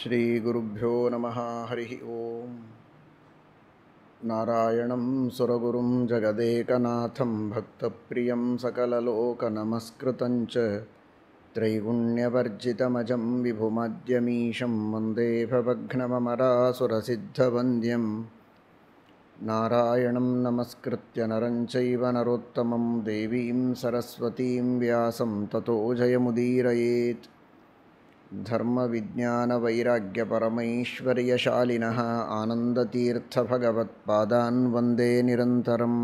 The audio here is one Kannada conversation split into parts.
श्रीगुरुभ्यो नमः हरिः ॐ नारायणं सुरगुरुं जगदेकनाथं भक्तप्रियं सकललोकनमस्कृतञ्च त्रैगुण्यवर्जितमजं विभुमद्यमीशं भवघ्नमरासुरसिद्धवन्द्यम् नारायणं नमस्कृत्य नरं चैव नरोत्तमं देवीं सरस्वतीं व्यासं ततो जयमुदीरयेत् धर्मविज्ञानवैराग्यपरमैश्वर्यशालिनः आनन्दतीर्थभगवत्पादान् वन्दे निरन्तरं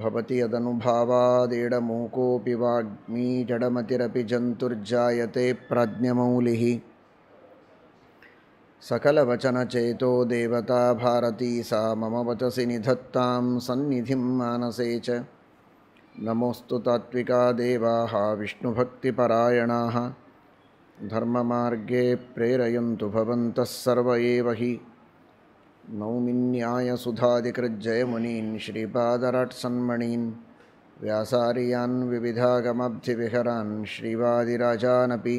भवति यदनुभावादिडमूकोऽपि वाग्मी जडमतिरपि जन्तुर्जायते प्रज्ञमौलिः सकलवचनचेतो देवता भारती सा मम वचसि निधत्तां सन्निधिं मानसे च नमोऽस्तु तात्विका देवाः विष्णुभक्तिपरायणाः धर्ममार्गे प्रेरयन्तु भवन्तः सर्व एव हि नौमिन्यायसुधाधिकृज्जयमुनीन् श्रीपादरट्सन्मणीन् व्यासारियान् विविधागमब्धिविहरान् श्रीवादिराजानपि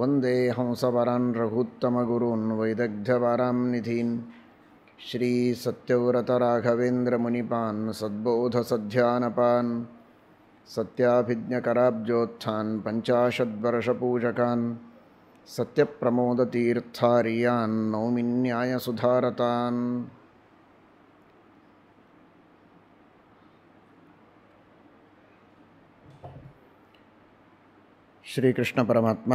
वन्दे हंसवरान् रघुत्तमगुरून् वैदग्ध्यवरां निधीन् श्रीसत्यव्रतराघवेन्द्रमुनिपान् सद्बोधसध्यानपान् ಸತ್ಯಕರಾಬ್ಜೋತ್ಥಾನ್ ಪಂಚಾಶ್ವರ್ಷಪೂಜಕಾನ್ ಸತ್ಯ ಪ್ರಮೋದತೀರ್ಥಾರೀಯೌನ್ಯಸುಧಾರತಾನ್ ಶ್ರೀಕೃಷ್ಣ ಪರಮಾತ್ಮ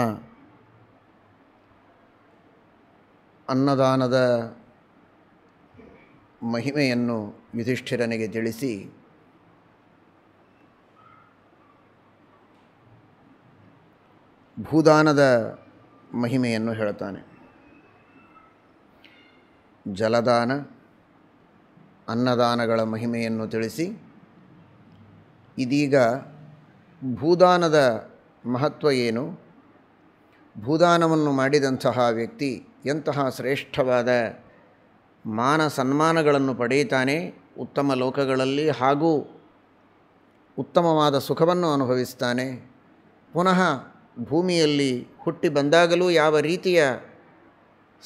ಅನ್ನದಾನದ ಮಹಿಮೆಯನ್ನು ಯುಧಿಷ್ಠಿರನಿಗೆ ತಿಳಿಸಿ ಭೂದಾನದ ಮಹಿಮೆಯನ್ನು ಹೇಳ್ತಾನೆ ಜಲದಾನ ಅನ್ನದಾನಗಳ ಮಹಿಮೆಯನ್ನು ತಿಳಿಸಿ ಇದೀಗ ಭೂದಾನದ ಮಹತ್ವ ಏನು ಭೂದಾನವನ್ನು ಮಾಡಿದಂತಹ ವ್ಯಕ್ತಿ ಎಂತಹ ಶ್ರೇಷ್ಠವಾದ ಮಾನ ಸನ್ಮಾನಗಳನ್ನು ಪಡೆಯುತ್ತಾನೆ ಉತ್ತಮ ಲೋಕಗಳಲ್ಲಿ ಹಾಗೂ ಉತ್ತಮವಾದ ಸುಖವನ್ನು ಅನುಭವಿಸ್ತಾನೆ ಪುನಃ ಭೂಮಿಯಲ್ಲಿ ಹುಟ್ಟಿ ಬಂದಾಗಲೂ ಯಾವ ರೀತಿಯ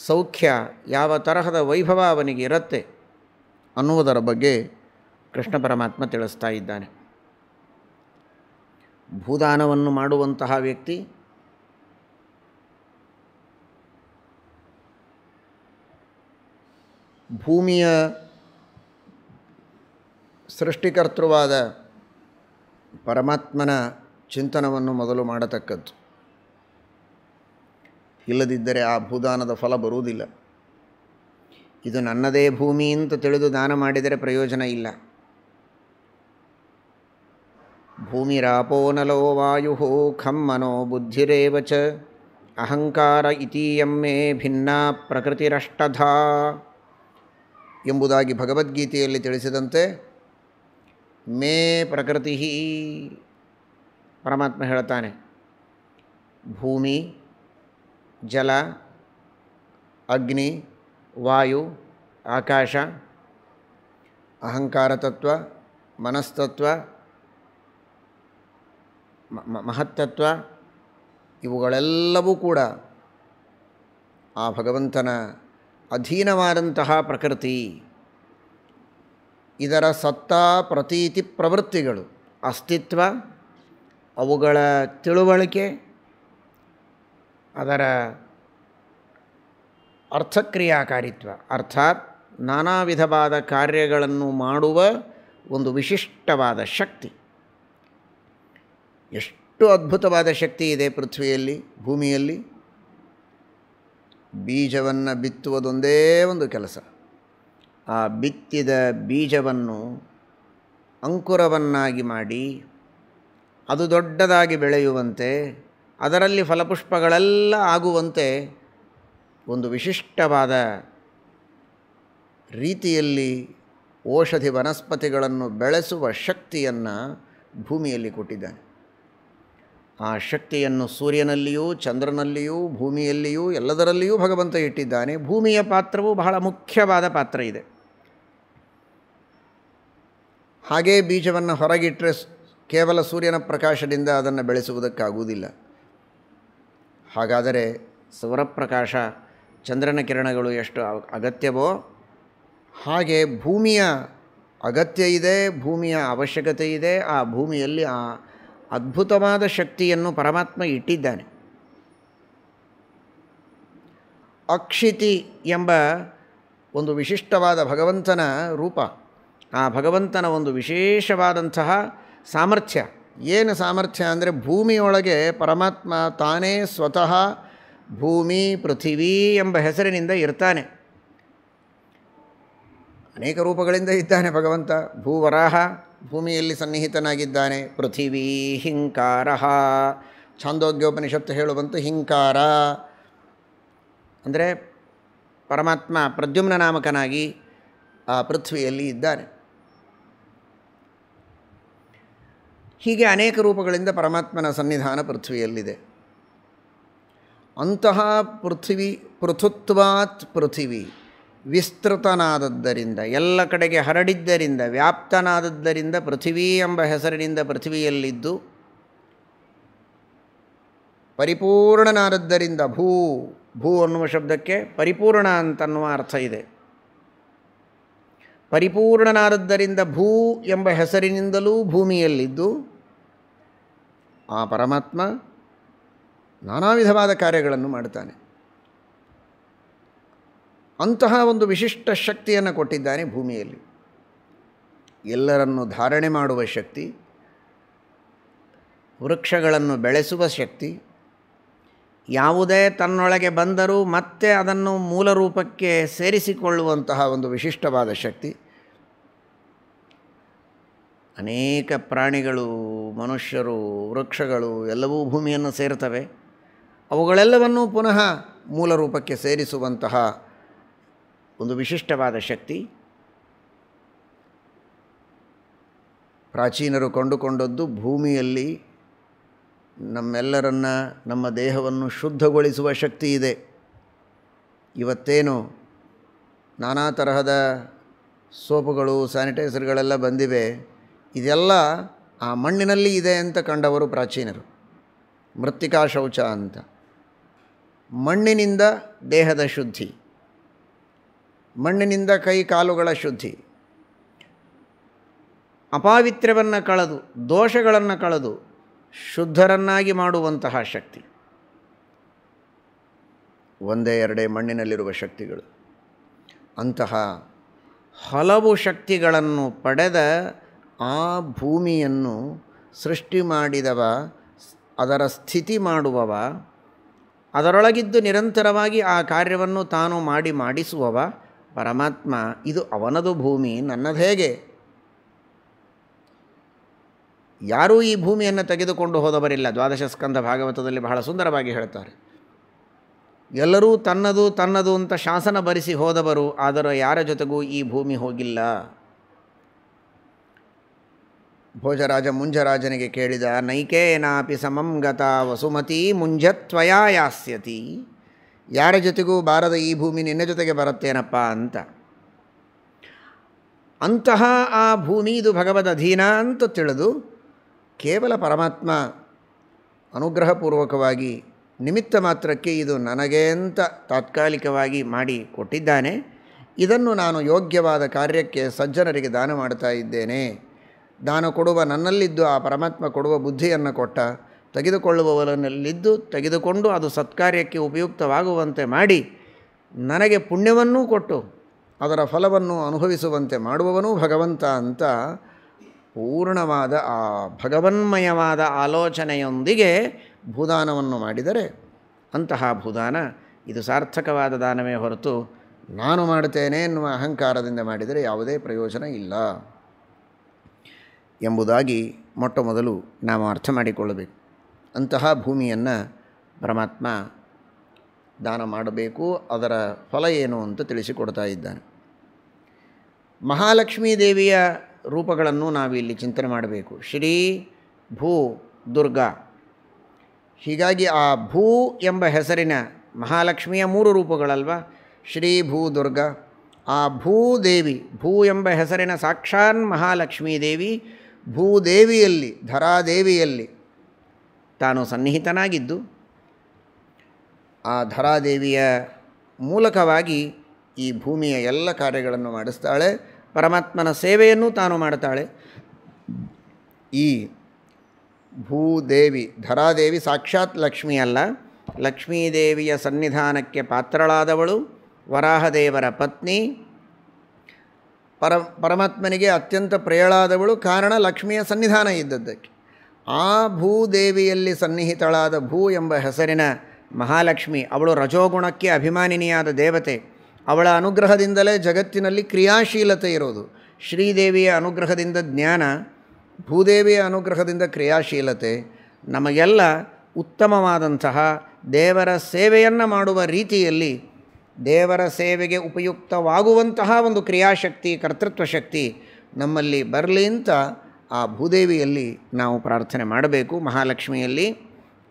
ಸೌಖ್ಯ ಯಾವ ತರಹದ ವೈಭವ ಅವನಿಗೆ ಇರುತ್ತೆ ಅನ್ನುವುದರ ಬಗ್ಗೆ ಕೃಷ್ಣ ಪರಮಾತ್ಮ ತಿಳಿಸ್ತಾ ಇದ್ದಾನೆ ಭೂದಾನವನ್ನು ಮಾಡುವಂತಹ ವ್ಯಕ್ತಿ ಭೂಮಿಯ ಸೃಷ್ಟಿಕರ್ತೃವಾದ ಪರಮಾತ್ಮನ ಚಿಂತನವನ್ನು ಮೊದಲು ಮಾಡತಕ್ಕದ್ದು ಇಲ್ಲದಿದ್ದರೆ ಆ ಭೂದಾನದ ಫಲ ಬರುವುದಿಲ್ಲ ಇದು ನನ್ನದೇ ಭೂಮಿ ಅಂತ ತಿಳಿದು ದಾನ ಮಾಡಿದರೆ ಪ್ರಯೋಜನ ಇಲ್ಲ ಭೂಮಿರಾಪೋ ನಲೋ ವಾಯು ಖಂ ಮನೋ ಬುದ್ಧಿರೇವ ಚ ಅಹಂಕಾರ ಇತೀಯಂ ಮೇ ಭಿನ್ನ ಪ್ರಕೃತಿರಷ್ಟಧಾ ಎಂಬುದಾಗಿ ಭಗವದ್ಗೀತೆಯಲ್ಲಿ ತಿಳಿಸಿದಂತೆ ಮೇ ಪ್ರಕೃತಿ ಪರಮಾತ್ಮ ಹೇಳ್ತಾನೆ ಭೂಮಿ ಜಲ ಅಗ್ನಿ ವಾಯು ಆಕಾಶ ಅಹಂಕಾರ ತತ್ವ ಮನಸ್ತತ್ವ ಮಹತ್ತತ್ವ ಇವುಗಳೆಲ್ಲವೂ ಕೂಡ ಆ ಭಗವಂತನ ಅಧೀನವಾದಂತಹ ಪ್ರಕೃತಿ ಇದರ ಸತ್ತಾ ಪ್ರತೀತಿ ಪ್ರವೃತ್ತಿಗಳು ಅಸ್ತಿತ್ವ ಅವುಗಳ ತಿಳುವಳಿಕೆ ಅದರ ಅರ್ಥಕ್ರಿಯಾಕಾರಿತ್ವ ಅರ್ಥಾತ್ ನಾನಾ ವಿಧವಾದ ಕಾರ್ಯಗಳನ್ನು ಮಾಡುವ ಒಂದು ವಿಶಿಷ್ಟವಾದ ಶಕ್ತಿ ಎಷ್ಟು ಅದ್ಭುತವಾದ ಶಕ್ತಿ ಇದೆ ಪೃಥ್ವಿಯಲ್ಲಿ ಭೂಮಿಯಲ್ಲಿ ಬೀಜವನ್ನು ಬಿತ್ತುವುದೊಂದೇ ಒಂದು ಕೆಲಸ ಆ ಬಿತ್ತಿದ ಬೀಜವನ್ನು ಅಂಕುರವನ್ನಾಗಿ ಮಾಡಿ ಅದು ದೊಡ್ಡದಾಗಿ ಬೆಳೆಯುವಂತೆ ಅದರಲ್ಲಿ ಫಲಪುಷ್ಪಗಳೆಲ್ಲ ಆಗುವಂತೆ ಒಂದು ವಿಶಿಷ್ಟವಾದ ರೀತಿಯಲ್ಲಿ ಔಷಧಿ ವನಸ್ಪತಿಗಳನ್ನು ಬೆಳೆಸುವ ಶಕ್ತಿಯನ್ನು ಭೂಮಿಯಲ್ಲಿ ಕೊಟ್ಟಿದ್ದಾನೆ ಆ ಶಕ್ತಿಯನ್ನು ಸೂರ್ಯನಲ್ಲಿಯೂ ಚಂದ್ರನಲ್ಲಿಯೂ ಭೂಮಿಯಲ್ಲಿಯೂ ಎಲ್ಲದರಲ್ಲಿಯೂ ಭಗವಂತ ಇಟ್ಟಿದ್ದಾನೆ ಭೂಮಿಯ ಪಾತ್ರವು ಬಹಳ ಮುಖ್ಯವಾದ ಪಾತ್ರ ಇದೆ ಹಾಗೇ ಬೀಜವನ್ನು ಹೊರಗಿಟ್ಟರೆ ಕೇವಲ ಸೂರ್ಯನ ಪ್ರಕಾಶದಿಂದ ಅದನ್ನು ಬೆಳೆಸುವುದಕ್ಕಾಗುವುದಿಲ್ಲ ಹಾಗಾದರೆ ಸೌರಪ್ರಕಾಶ ಚಂದ್ರನ ಕಿರಣಗಳು ಎಷ್ಟು ಅಗತ್ಯವೋ ಹಾಗೆ ಭೂಮಿಯ ಅಗತ್ಯ ಇದೆ ಭೂಮಿಯ ಅವಶ್ಯಕತೆ ಇದೆ ಆ ಭೂಮಿಯಲ್ಲಿ ಆ ಅದ್ಭುತವಾದ ಶಕ್ತಿಯನ್ನು ಪರಮಾತ್ಮ ಇಟ್ಟಿದ್ದಾನೆ ಅಕ್ಷಿತಿ ಎಂಬ ಒಂದು ವಿಶಿಷ್ಟವಾದ ಭಗವಂತನ ರೂಪ ಆ ಭಗವಂತನ ಒಂದು ವಿಶೇಷವಾದಂತಹ ಸಾಮರ್ಥ್ಯ ಏನು ಸಾಮರ್ಥ್ಯ ಅಂದರೆ ಭೂಮಿಯೊಳಗೆ ಪರಮಾತ್ಮ ತಾನೇ ಸ್ವತಃ ಭೂಮಿ ಪೃಥಿವಿ ಎಂಬ ಹೆಸರಿನಿಂದ ಇರ್ತಾನೆ ಅನೇಕ ರೂಪಗಳಿಂದ ಇದ್ದಾನೆ ಭಗವಂತ ಭೂವರಾಹ ಭೂಮಿಯಲ್ಲಿ ಸನ್ನಿಹಿತನಾಗಿದ್ದಾನೆ ಪೃಥಿವಿ ಹಿಂಕಾರ ಛಾಂದೋಗ್ಯೋಪನಿಷತ್ತು ಹೇಳುವಂತು ಹಿಂಕಾರ ಅಂದರೆ ಪರಮಾತ್ಮ ಪ್ರದ್ಯುಮ್ನ ನಾಮಕನಾಗಿ ಆ ಪೃಥ್ವಿಯಲ್ಲಿ ಇದ್ದಾನೆ ಹೀಗೆ ಅನೇಕ ರೂಪಗಳಿಂದ ಪರಮಾತ್ಮನ ಸನ್ನಿಧಾನ ಪೃಥ್ವಿಯಲ್ಲಿದೆ ಅಂತಹ ಪೃಥ್ವಿ ಪೃಥುತ್ವಾತ್ ಪೃಥಿವಿ ವಿಸ್ತೃತನಾದದ್ದರಿಂದ ಎಲ್ಲ ಕಡೆಗೆ ಹರಡಿದ್ದರಿಂದ ವ್ಯಾಪ್ತನಾದದ್ದರಿಂದ ಪೃಥಿವಿ ಎಂಬ ಹೆಸರಿನಿಂದ ಪೃಥಿವಿಯಲ್ಲಿದ್ದು ಪರಿಪೂರ್ಣನಾದದ್ದರಿಂದ ಭೂ ಭೂ ಅನ್ನುವ ಶಬ್ದಕ್ಕೆ ಪರಿಪೂರ್ಣ ಅಂತನ್ನುವ ಅರ್ಥ ಇದೆ ಪರಿಪೂರ್ಣನಾದದ್ದರಿಂದ ಭೂ ಎಂಬ ಹೆಸರಿನಿಂದಲೂ ಭೂಮಿಯಲ್ಲಿದ್ದು ಆ ಪರಮಾತ್ಮ ನಾನಾ ವಿಧವಾದ ಕಾರ್ಯಗಳನ್ನು ಮಾಡುತ್ತಾನೆ ಅಂತಹ ಒಂದು ವಿಶಿಷ್ಟ ಶಕ್ತಿಯನ್ನು ಕೊಟ್ಟಿದ್ದಾನೆ ಭೂಮಿಯಲ್ಲಿ ಎಲ್ಲರನ್ನು ಧಾರಣೆ ಮಾಡುವ ಶಕ್ತಿ ವೃಕ್ಷಗಳನ್ನು ಬೆಳೆಸುವ ಶಕ್ತಿ ಯಾವುದೇ ತನ್ನೊಳಗೆ ಬಂದರೂ ಮತ್ತೆ ಅದನ್ನು ಮೂಲ ರೂಪಕ್ಕೆ ಸೇರಿಸಿಕೊಳ್ಳುವಂತಹ ಒಂದು ವಿಶಿಷ್ಟವಾದ ಶಕ್ತಿ ಅನೇಕ ಪ್ರಾಣಿಗಳು ಮನುಷ್ಯರು ವೃಕ್ಷಗಳು ಎಲ್ಲವೂ ಭೂಮಿಯನ್ನು ಸೇರ್ತವೆ ಅವುಗಳೆಲ್ಲವನ್ನೂ ಪುನಃ ಮೂಲ ರೂಪಕ್ಕೆ ಸೇರಿಸುವಂತಹ ಒಂದು ವಿಶಿಷ್ಟವಾದ ಶಕ್ತಿ ಪ್ರಾಚೀನರು ಕಂಡುಕೊಂಡದ್ದು ಭೂಮಿಯಲ್ಲಿ ನಮ್ಮೆಲ್ಲರನ್ನು ನಮ್ಮ ದೇಹವನ್ನು ಶುದ್ಧಗೊಳಿಸುವ ಶಕ್ತಿ ಇದೆ ಇವತ್ತೇನು ನಾನಾ ತರಹದ ಸೋಪುಗಳು ಸ್ಯಾನಿಟೈಸರ್ಗಳೆಲ್ಲ ಬಂದಿವೆ ಇದೆಲ್ಲ ಆ ಮಣ್ಣಿನಲ್ಲಿ ಇದೆ ಅಂತ ಕಂಡವರು ಪ್ರಾಚೀನರು ಮೃತ್ತಿಕಾ ಶೌಚ ಅಂತ ಮಣ್ಣಿನಿಂದ ದೇಹದ ಶುದ್ಧಿ ಮಣ್ಣಿನಿಂದ ಕೈ ಕಾಲುಗಳ ಶುದ್ಧಿ ಅಪಾವಿತ್ರ್ಯವನ್ನು ಕಳೆದು ದೋಷಗಳನ್ನು ಕಳೆದು ಶುದ್ಧರನ್ನಾಗಿ ಮಾಡುವಂತಹ ಶಕ್ತಿ ಒಂದೇ ಎರಡೇ ಮಣ್ಣಿನಲ್ಲಿರುವ ಶಕ್ತಿಗಳು ಅಂತಹ ಹಲವು ಶಕ್ತಿಗಳನ್ನು ಪಡೆದ ಆ ಭೂಮಿಯನ್ನು ಸೃಷ್ಟಿ ಮಾಡಿದವ ಅದರ ಸ್ಥಿತಿ ಮಾಡುವವ ಅದರೊಳಗಿದ್ದು ನಿರಂತರವಾಗಿ ಆ ಕಾರ್ಯವನ್ನು ತಾನು ಮಾಡಿ ಮಾಡಿಸುವವ ಪರಮಾತ್ಮ ಇದು ಅವನದು ಭೂಮಿ ನನ್ನದು ಹೇಗೆ ಯಾರೂ ಈ ಭೂಮಿಯನ್ನು ತೆಗೆದುಕೊಂಡು ಹೋದವರಿಲ್ಲ ದ್ವಾದಶ ಸ್ಕಂಧ ಭಾಗವತದಲ್ಲಿ ಬಹಳ ಸುಂದರವಾಗಿ ಹೇಳ್ತಾರೆ ಎಲ್ಲರೂ ತನ್ನದು ತನ್ನದು ಅಂತ ಶಾಸನ ಬರಿಸಿ ಹೋದವರು ಆದರೂ ಯಾರ ಜೊತೆಗೂ ಈ ಭೂಮಿ ಹೋಗಿಲ್ಲ ಭೋಜರಾಜ ಮುಂಜರಾಜನಿಗೆ ಕೇಳಿದ ನೈಕೇನಾಪಿ ಸಮಂ ಗತಾ ವಸುಮತಿ ಮುಂಜತ್ವಯಾ ಯಾಸ್ಯತಿ ಯಾರ ಜೊತೆಗೂ ಬಾರದ ಈ ಭೂಮಿ ನಿನ್ನ ಜೊತೆಗೆ ಬರುತ್ತೇನಪ್ಪ ಅಂತ ಅಂತಹ ಆ ಭೂಮಿ ಇದು ಭಗವದ್ ಅಧೀನ ಅಂತ ತಿಳಿದು ಕೇವಲ ಪರಮಾತ್ಮ ಅನುಗ್ರಹಪೂರ್ವಕವಾಗಿ ನಿಮಿತ್ತ ಮಾತ್ರಕ್ಕೆ ಇದು ನನಗೆ ಅಂತ ತಾತ್ಕಾಲಿಕವಾಗಿ ಮಾಡಿ ಕೊಟ್ಟಿದ್ದಾನೆ ಇದನ್ನು ನಾನು ಯೋಗ್ಯವಾದ ಕಾರ್ಯಕ್ಕೆ ಸಜ್ಜನರಿಗೆ ದಾನ ಮಾಡ್ತಾ ಇದ್ದೇನೆ ನಾನು ಕೊಡುವ ನನ್ನಲ್ಲಿದ್ದು ಆ ಪರಮಾತ್ಮ ಕೊಡುವ ಬುದ್ಧಿಯನ್ನು ಕೊಟ್ಟ ತೆಗೆದುಕೊಳ್ಳುವವನಲ್ಲಿದ್ದು ತೆಗೆದುಕೊಂಡು ಅದು ಸತ್ಕಾರ್ಯಕ್ಕೆ ಉಪಯುಕ್ತವಾಗುವಂತೆ ಮಾಡಿ ನನಗೆ ಪುಣ್ಯವನ್ನೂ ಕೊಟ್ಟು ಅದರ ಫಲವನ್ನು ಅನುಭವಿಸುವಂತೆ ಮಾಡುವವನೂ ಭಗವಂತ ಅಂತ ಪೂರ್ಣವಾದ ಆ ಭಗವನ್ಮಯವಾದ ಆಲೋಚನೆಯೊಂದಿಗೆ ಭೂದಾನವನ್ನು ಮಾಡಿದರೆ ಅಂತಹ ಭೂದಾನ ಇದು ಸಾರ್ಥಕವಾದ ದಾನವೇ ಹೊರತು ನಾನು ಮಾಡುತ್ತೇನೆ ಎನ್ನುವ ಅಹಂಕಾರದಿಂದ ಮಾಡಿದರೆ ಯಾವುದೇ ಪ್ರಯೋಜನ ಇಲ್ಲ ಎಂಬುದಾಗಿ ಮೊಟ್ಟ ಮೊದಲು ನಾವು ಅರ್ಥ ಮಾಡಿಕೊಳ್ಳಬೇಕು ಅಂತಹ ಭೂಮಿಯನ್ನು ಪರಮಾತ್ಮ ದಾನ ಮಾಡಬೇಕು ಅದರ ಫಲ ಏನು ಅಂತ ತಿಳಿಸಿಕೊಡ್ತಾ ಇದ್ದಾನೆ ಮಹಾಲಕ್ಷ್ಮೀ ದೇವಿಯ ರೂಪಗಳನ್ನು ನಾವು ಇಲ್ಲಿ ಚಿಂತನೆ ಮಾಡಬೇಕು ಶ್ರೀ ಭೂ ದುರ್ಗಾ ಹೀಗಾಗಿ ಆ ಭೂ ಎಂಬ ಹೆಸರಿನ ಮಹಾಲಕ್ಷ್ಮಿಯ ಮೂರು ರೂಪಗಳಲ್ವ ಶ್ರೀ ಭೂ ದುರ್ಗಾ ಆ ಭೂದೇವಿ ಭೂ ಎಂಬ ಹೆಸರಿನ ಸಾಕ್ಷಾನ್ ಮಹಾಲಕ್ಷ್ಮೀ ದೇವಿ ಭೂದೇವಿಯಲ್ಲಿ ಧರಾದೇವಿಯಲ್ಲಿ ತಾನು ಸನ್ನಿಹಿತನಾಗಿದ್ದು ಆ ಧರಾದೇವಿಯ ಮೂಲಕವಾಗಿ ಈ ಭೂಮಿಯ ಎಲ್ಲ ಕಾರ್ಯಗಳನ್ನು ಮಾಡಿಸ್ತಾಳೆ ಪರಮಾತ್ಮನ ಸೇವೆಯನ್ನು ತಾನು ಮಾಡ್ತಾಳೆ ಈ ಭೂದೇವಿ ಧರಾದೇವಿ ಸಾಕ್ಷಾತ್ ಲಕ್ಷ್ಮಿಯಲ್ಲ ಲಕ್ಷ್ಮೀದೇವಿಯ ಸನ್ನಿಧಾನಕ್ಕೆ ಪಾತ್ರಳಾದವಳು ವರಾಹದೇವರ ಪತ್ನಿ ಪರ ಪರಮಾತ್ಮನಿಗೆ ಅತ್ಯಂತ ಪ್ರೇಳಾದವಳು ಕಾರಣ ಲಕ್ಷ್ಮಿಯ ಸನ್ನಿಧಾನ ಇದ್ದದ್ದಕ್ಕೆ ಆ ಭೂದೇವಿಯಲ್ಲಿ ಸನ್ನಿಹಿತಳಾದ ಭೂ ಎಂಬ ಹೆಸರಿನ ಮಹಾಲಕ್ಷ್ಮಿ ಅವಳು ರಜೋಗುಣಕ್ಕೆ ಅಭಿಮಾನಿನಿಯಾದ ದೇವತೆ ಅವಳ ಅನುಗ್ರಹದಿಂದಲೇ ಜಗತ್ತಿನಲ್ಲಿ ಕ್ರಿಯಾಶೀಲತೆ ಇರೋದು ಶ್ರೀದೇವಿಯ ಅನುಗ್ರಹದಿಂದ ಜ್ಞಾನ ಭೂದೇವಿಯ ಅನುಗ್ರಹದಿಂದ ಕ್ರಿಯಾಶೀಲತೆ ನಮಗೆಲ್ಲ ಉತ್ತಮವಾದಂತಹ ದೇವರ ಸೇವೆಯನ್ನು ಮಾಡುವ ರೀತಿಯಲ್ಲಿ ದೇವರ ಸೇವೆಗೆ ಉಪಯುಕ್ತವಾಗುವಂತಹ ಒಂದು ಕ್ರಿಯಾಶಕ್ತಿ ಕರ್ತೃತ್ವ ಶಕ್ತಿ ನಮ್ಮಲ್ಲಿ ಬರಲಿ ಅಂತ ಆ ಭೂದೇವಿಯಲ್ಲಿ ನಾವು ಪ್ರಾರ್ಥನೆ ಮಾಡಬೇಕು ಮಹಾಲಕ್ಷ್ಮಿಯಲ್ಲಿ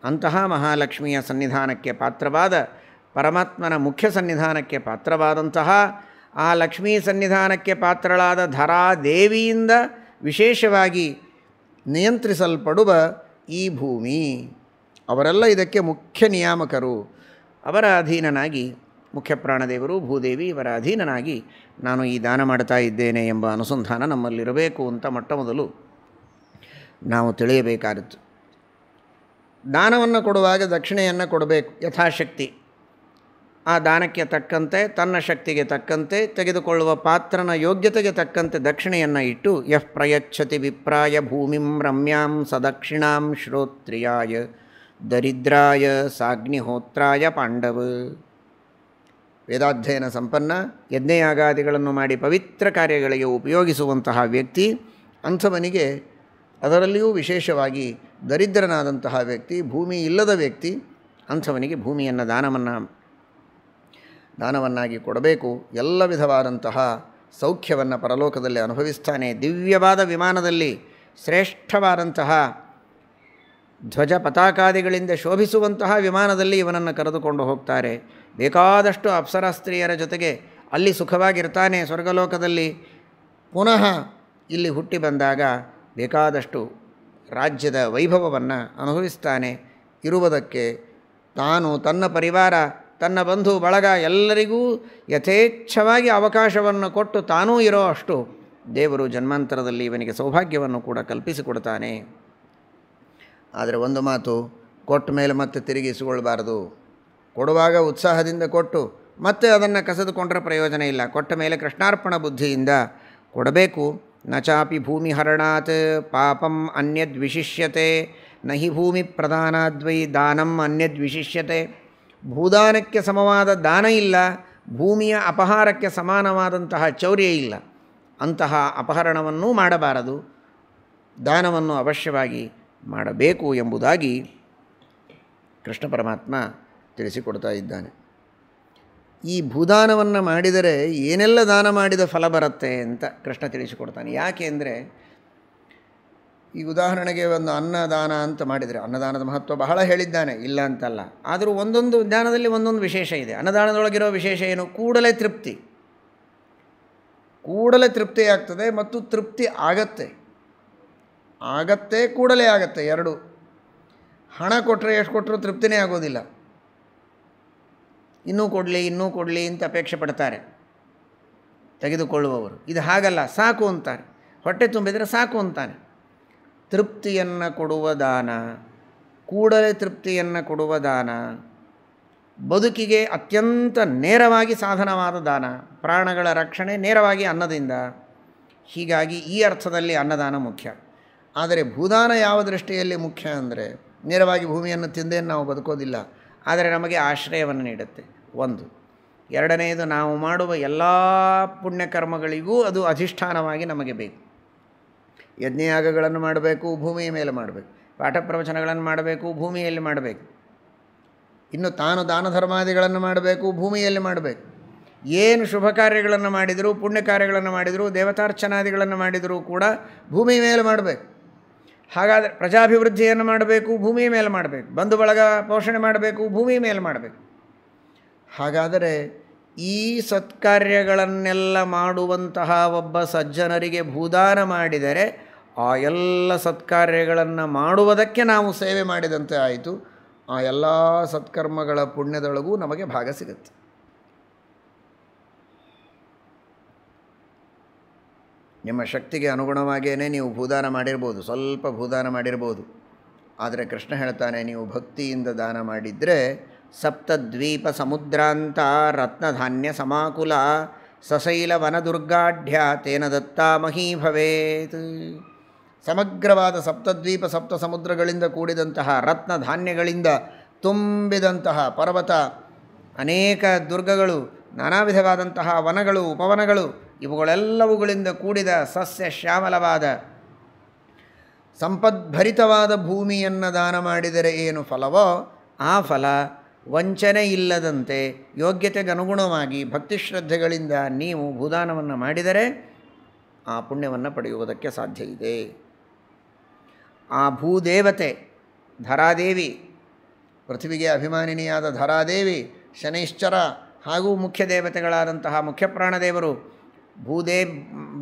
ಅಂತಹ ಮಹಾಲಕ್ಷ್ಮಿಯ ಸನ್ನಿಧಾನಕ್ಕೆ ಪಾತ್ರವಾದ ಪರಮಾತ್ಮನ ಮುಖ್ಯ ಸನ್ನಿಧಾನಕ್ಕೆ ಪಾತ್ರವಾದಂತಹ ಆ ಲಕ್ಷ್ಮೀ ಸನ್ನಿಧಾನಕ್ಕೆ ಪಾತ್ರಳಾದ ಧರಾದೇವಿಯಿಂದ ವಿಶೇಷವಾಗಿ ನಿಯಂತ್ರಿಸಲ್ಪಡುವ ಈ ಭೂಮಿ ಅವರೆಲ್ಲ ಇದಕ್ಕೆ ಮುಖ್ಯ ನಿಯಾಮಕರು ಅವರ ಅಧೀನನಾಗಿ ಮುಖ್ಯ ಪ್ರಾಣದೇವರು ಭೂದೇವಿ ಇವರ ಅಧೀನನಾಗಿ ನಾನು ಈ ದಾನ ಮಾಡ್ತಾ ಇದ್ದೇನೆ ಎಂಬ ಅನುಸಂಧಾನ ನಮ್ಮಲ್ಲಿರಬೇಕು ಅಂತ ಮೊಟ್ಟ ಮೊದಲು ನಾವು ತಿಳಿಯಬೇಕಾದದ್ದು ದಾನವನ್ನು ಕೊಡುವಾಗ ದಕ್ಷಿಣೆಯನ್ನು ಕೊಡಬೇಕು ಯಥಾಶಕ್ತಿ ಆ ದಾನಕ್ಕೆ ತಕ್ಕಂತೆ ತನ್ನ ಶಕ್ತಿಗೆ ತಕ್ಕಂತೆ ತೆಗೆದುಕೊಳ್ಳುವ ಪಾತ್ರನ ಯೋಗ್ಯತೆಗೆ ತಕ್ಕಂತೆ ದಕ್ಷಿಣೆಯನ್ನು ಇಟ್ಟು ಯಃ ಪ್ರಯಚ್ಛತಿ ವಿಪ್ರಾಯ ಭೂಮಿಂ ರಮ್ಯಾಂ ಸದಕ್ಷಿಣಾಂ ಶ್ರೋತ್ರಿಯಾಯ ದರಿದ್ರಾಯ ಸಾಗ್ನಿಹೋತ್ರಾಯ ಪಾಂಡವ ವೇದಾಧ್ಯಯನ ಸಂಪನ್ನ ಯಜ್ಞಯಾಗಾದಿಗಳನ್ನು ಮಾಡಿ ಪವಿತ್ರ ಕಾರ್ಯಗಳಿಗೆ ಉಪಯೋಗಿಸುವಂತಹ ವ್ಯಕ್ತಿ ಅಂಥವನಿಗೆ ಅದರಲ್ಲಿಯೂ ವಿಶೇಷವಾಗಿ ದರಿದ್ರನಾದಂತಹ ವ್ಯಕ್ತಿ ಭೂಮಿ ಇಲ್ಲದ ವ್ಯಕ್ತಿ ಅಂಥವನಿಗೆ ಭೂಮಿಯನ್ನು ದಾನವನ್ನು ದಾನವನ್ನಾಗಿ ಕೊಡಬೇಕು ಎಲ್ಲ ವಿಧವಾದಂತಹ ಸೌಖ್ಯವನ್ನು ಪರಲೋಕದಲ್ಲಿ ಅನುಭವಿಸ್ತಾನೆ ದಿವ್ಯವಾದ ವಿಮಾನದಲ್ಲಿ ಶ್ರೇಷ್ಠವಾದಂತಹ ಧ್ವಜ ಪತಾಕಾದಿಗಳಿಂದ ಶೋಭಿಸುವಂತಹ ವಿಮಾನದಲ್ಲಿ ಇವನನ್ನು ಕರೆದುಕೊಂಡು ಹೋಗ್ತಾರೆ ಬೇಕಾದಷ್ಟು ಅಪ್ಸರಾಸ್ತ್ರೀಯರ ಜೊತೆಗೆ ಅಲ್ಲಿ ಸುಖವಾಗಿರ್ತಾನೆ ಸ್ವರ್ಗಲೋಕದಲ್ಲಿ ಪುನಃ ಇಲ್ಲಿ ಹುಟ್ಟಿ ಬಂದಾಗ ಬೇಕಾದಷ್ಟು ರಾಜ್ಯದ ವೈಭವವನ್ನು ಅನುಭವಿಸ್ತಾನೆ ಇರುವುದಕ್ಕೆ ತಾನು ತನ್ನ ಪರಿವಾರ ತನ್ನ ಬಂಧು ಬಳಗ ಎಲ್ಲರಿಗೂ ಯಥೇಚ್ಛವಾಗಿ ಅವಕಾಶವನ್ನು ಕೊಟ್ಟು ತಾನೂ ಇರೋ ಅಷ್ಟು ದೇವರು ಜನ್ಮಾಂತರದಲ್ಲಿ ಇವನಿಗೆ ಸೌಭಾಗ್ಯವನ್ನು ಕೂಡ ಕಲ್ಪಿಸಿಕೊಡ್ತಾನೆ ಆದರೆ ಒಂದು ಮಾತು ಕೊಟ್ಟ ಮೇಲೆ ಮತ್ತೆ ತಿರುಗಿಸಿಕೊಳ್ಳಬಾರದು ಕೊಡುವಾಗ ಉತ್ಸಾಹದಿಂದ ಕೊಟ್ಟು ಮತ್ತೆ ಅದನ್ನು ಕಸಿದುಕೊಂಡ್ರೆ ಪ್ರಯೋಜನ ಇಲ್ಲ ಕೊಟ್ಟ ಮೇಲೆ ಕೃಷ್ಣಾರ್ಪಣ ಬುದ್ಧಿಯಿಂದ ಕೊಡಬೇಕು ನ ಚಾಪಿ ಭೂಮಿ ಹರಣಾತ್ ಪಾಪಂ ಅನ್ಯದ್ ವಿಶಿಷ್ಯತೆ ನಹಿ ಭೂಮಿ ಪ್ರಧಾನಾದ್ವೈ ದಾನಂ ಅನ್ಯದ್ ವಿಶಿಷ್ಯತೆ ಭೂದಾನಕ್ಕೆ ಸಮವಾದ ದಾನ ಇಲ್ಲ ಭೂಮಿಯ ಅಪಹಾರಕ್ಕೆ ಸಮಾನವಾದಂತಹ ಚೌರ್ಯ ಇಲ್ಲ ಅಂತಹ ಅಪಹರಣವನ್ನು ಮಾಡಬಾರದು ದಾನವನ್ನು ಅವಶ್ಯವಾಗಿ ಮಾಡಬೇಕು ಎಂಬುದಾಗಿ ಕೃಷ್ಣ ಪರಮಾತ್ಮ ತಿಳಿಸಿಕೊಡ್ತಾ ಇದ್ದಾನೆ ಈ ಭೂದಾನವನ್ನು ಮಾಡಿದರೆ ಏನೆಲ್ಲ ದಾನ ಮಾಡಿದ ಫಲ ಬರುತ್ತೆ ಅಂತ ಕೃಷ್ಣ ತಿಳಿಸಿಕೊಡ್ತಾನೆ ಯಾಕೆ ಅಂದರೆ ಈ ಉದಾಹರಣೆಗೆ ಒಂದು ಅನ್ನದಾನ ಅಂತ ಮಾಡಿದರೆ ಅನ್ನದಾನದ ಮಹತ್ವ ಬಹಳ ಹೇಳಿದ್ದಾನೆ ಇಲ್ಲ ಅಂತಲ್ಲ ಆದರೂ ಒಂದೊಂದು ಜ್ಞಾನದಲ್ಲಿ ಒಂದೊಂದು ವಿಶೇಷ ಇದೆ ಅನ್ನದಾನದೊಳಗಿರೋ ವಿಶೇಷ ಏನು ಕೂಡಲೇ ತೃಪ್ತಿ ಕೂಡಲೇ ತೃಪ್ತಿ ಆಗ್ತದೆ ಮತ್ತು ತೃಪ್ತಿ ಆಗತ್ತೆ ಆಗತ್ತೆ ಕೂಡಲೇ ಆಗತ್ತೆ ಎರಡು ಹಣ ಕೊಟ್ಟರೆ ಎಷ್ಟು ಕೊಟ್ಟರೂ ತೃಪ್ತಿನೇ ಆಗೋದಿಲ್ಲ ಇನ್ನೂ ಕೊಡಲಿ ಇನ್ನೂ ಕೊಡಲಿ ಅಂತ ಅಪೇಕ್ಷೆ ಪಡ್ತಾರೆ ತೆಗೆದುಕೊಳ್ಳುವವರು ಇದು ಹಾಗಲ್ಲ ಸಾಕು ಅಂತಾರೆ ಹೊಟ್ಟೆ ತುಂಬಿದರೆ ಸಾಕು ಅಂತಾನೆ ತೃಪ್ತಿಯನ್ನು ಕೊಡುವ ದಾನ ಕೂಡಲೇ ತೃಪ್ತಿಯನ್ನು ಕೊಡುವ ದಾನ ಬದುಕಿಗೆ ಅತ್ಯಂತ ನೇರವಾಗಿ ಸಾಧನವಾದ ದಾನ ಪ್ರಾಣಗಳ ರಕ್ಷಣೆ ನೇರವಾಗಿ ಅನ್ನದಿಂದ ಹೀಗಾಗಿ ಈ ಅರ್ಥದಲ್ಲಿ ಅನ್ನದಾನ ಮುಖ್ಯ ಆದರೆ ಭೂದಾನ ಯಾವ ದೃಷ್ಟಿಯಲ್ಲಿ ಮುಖ್ಯ ಅಂದರೆ ನೇರವಾಗಿ ಭೂಮಿಯನ್ನು ತಿಂದೇನು ನಾವು ಬದುಕೋದಿಲ್ಲ ಆದರೆ ನಮಗೆ ಆಶ್ರಯವನ್ನು ನೀಡುತ್ತೆ ಒಂದು ಎರಡನೆಯದು ನಾವು ಮಾಡುವ ಎಲ್ಲ ಪುಣ್ಯಕರ್ಮಗಳಿಗೂ ಅದು ಅಧಿಷ್ಠಾನವಾಗಿ ನಮಗೆ ಬೇಕು ಯಜ್ಞಯಾಗಗಳನ್ನು ಮಾಡಬೇಕು ಭೂಮಿಯ ಮೇಲೆ ಮಾಡಬೇಕು ಪಾಠ ಪ್ರವಚನಗಳನ್ನು ಮಾಡಬೇಕು ಭೂಮಿಯಲ್ಲಿ ಮಾಡಬೇಕು ಇನ್ನು ತಾನು ದಾನ ಧರ್ಮಾದಿಗಳನ್ನು ಮಾಡಬೇಕು ಭೂಮಿಯಲ್ಲಿ ಮಾಡಬೇಕು ಏನು ಶುಭ ಕಾರ್ಯಗಳನ್ನು ಮಾಡಿದರೂ ಪುಣ್ಯ ಕಾರ್ಯಗಳನ್ನು ಮಾಡಿದರೂ ದೇವತಾರ್ಚನಾದಿಗಳನ್ನು ಮಾಡಿದರೂ ಕೂಡ ಭೂಮಿ ಮೇಲೆ ಮಾಡಬೇಕು ಹಾಗಾದರೆ ಪ್ರಜಾಭಿವೃದ್ಧಿಯನ್ನು ಮಾಡಬೇಕು ಭೂಮಿಯ ಮೇಲೆ ಮಾಡಬೇಕು ಬಂಧು ಬಳಗ ಪೋಷಣೆ ಮಾಡಬೇಕು ಭೂಮಿಯ ಮೇಲೆ ಮಾಡಬೇಕು ಹಾಗಾದರೆ ಈ ಸತ್ಕಾರ್ಯಗಳನ್ನೆಲ್ಲ ಮಾಡುವಂತಹ ಒಬ್ಬ ಸಜ್ಜನರಿಗೆ ಭೂದಾನ ಮಾಡಿದರೆ ಆ ಎಲ್ಲ ಸತ್ಕಾರ್ಯಗಳನ್ನು ಮಾಡುವುದಕ್ಕೆ ನಾವು ಸೇವೆ ಮಾಡಿದಂತೆ ಆಯಿತು ಆ ಎಲ್ಲ ಸತ್ಕರ್ಮಗಳ ಪುಣ್ಯದೊಳಗೂ ನಮಗೆ ಭಾಗ ಸಿಗುತ್ತೆ ನಿಮ್ಮ ಶಕ್ತಿಗೆ ಅನುಗುಣವಾಗಿಯೇ ನೀವು ಭೂದಾನ ಮಾಡಿರ್ಬೋದು ಸ್ವಲ್ಪ ಭೂದಾನ ಮಾಡಿರ್ಬೋದು ಆದರೆ ಕೃಷ್ಣ ಹೇಳ್ತಾನೆ ನೀವು ಭಕ್ತಿಯಿಂದ ದಾನ ಮಾಡಿದರೆ ಸಪ್ತದ್ವೀಪ ಸಮುದ್ರಾಂತ ರತ್ನಧಾನ್ಯ ಸಮಾಕುಲ ಸಸೈಲ ವನದುರ್ಗಾಢ್ಯ ತೇನ ದತ್ತಾಮಹೀ ಮಹೀ ಭವೇತ್ ಸಮಗ್ರವಾದ ಸಪ್ತದ್ವೀಪ ಸಪ್ತ ಸಮುದ್ರಗಳಿಂದ ಕೂಡಿದಂತಹ ರತ್ನ ಧಾನ್ಯಗಳಿಂದ ತುಂಬಿದಂತಹ ಪರ್ವತ ಅನೇಕ ದುರ್ಗಗಳು ನಾನಾ ವಿಧವಾದಂತಹ ವನಗಳು ಉಪವನಗಳು ಇವುಗಳೆಲ್ಲವುಗಳಿಂದ ಕೂಡಿದ ಸಸ್ಯ ಶ್ಯಾಮಲವಾದ ಸಂಪದ್ಭರಿತವಾದ ಭೂಮಿಯನ್ನು ದಾನ ಮಾಡಿದರೆ ಏನು ಫಲವೋ ಆ ಫಲ ವಂಚನೆ ಇಲ್ಲದಂತೆ ಯೋಗ್ಯತೆಗನುಗುಣವಾಗಿ ಭಕ್ತಿ ಶ್ರದ್ಧೆಗಳಿಂದ ನೀವು ಭೂದಾನವನ್ನು ಮಾಡಿದರೆ ಆ ಪುಣ್ಯವನ್ನು ಪಡೆಯುವುದಕ್ಕೆ ಸಾಧ್ಯ ಇದೆ ಆ ಭೂದೇವತೆ ಧರಾದೇವಿ ಪೃಥ್ವಿಗೆ ಅಭಿಮಾನಿನಿಯಾದ ಧರಾದೇವಿ ಶನೈಶ್ಚರ ಹಾಗೂ ಮುಖ್ಯ ದೇವತೆಗಳಾದಂತಹ ಮುಖ್ಯಪ್ರಾಣದೇವರು ಭೂದೇ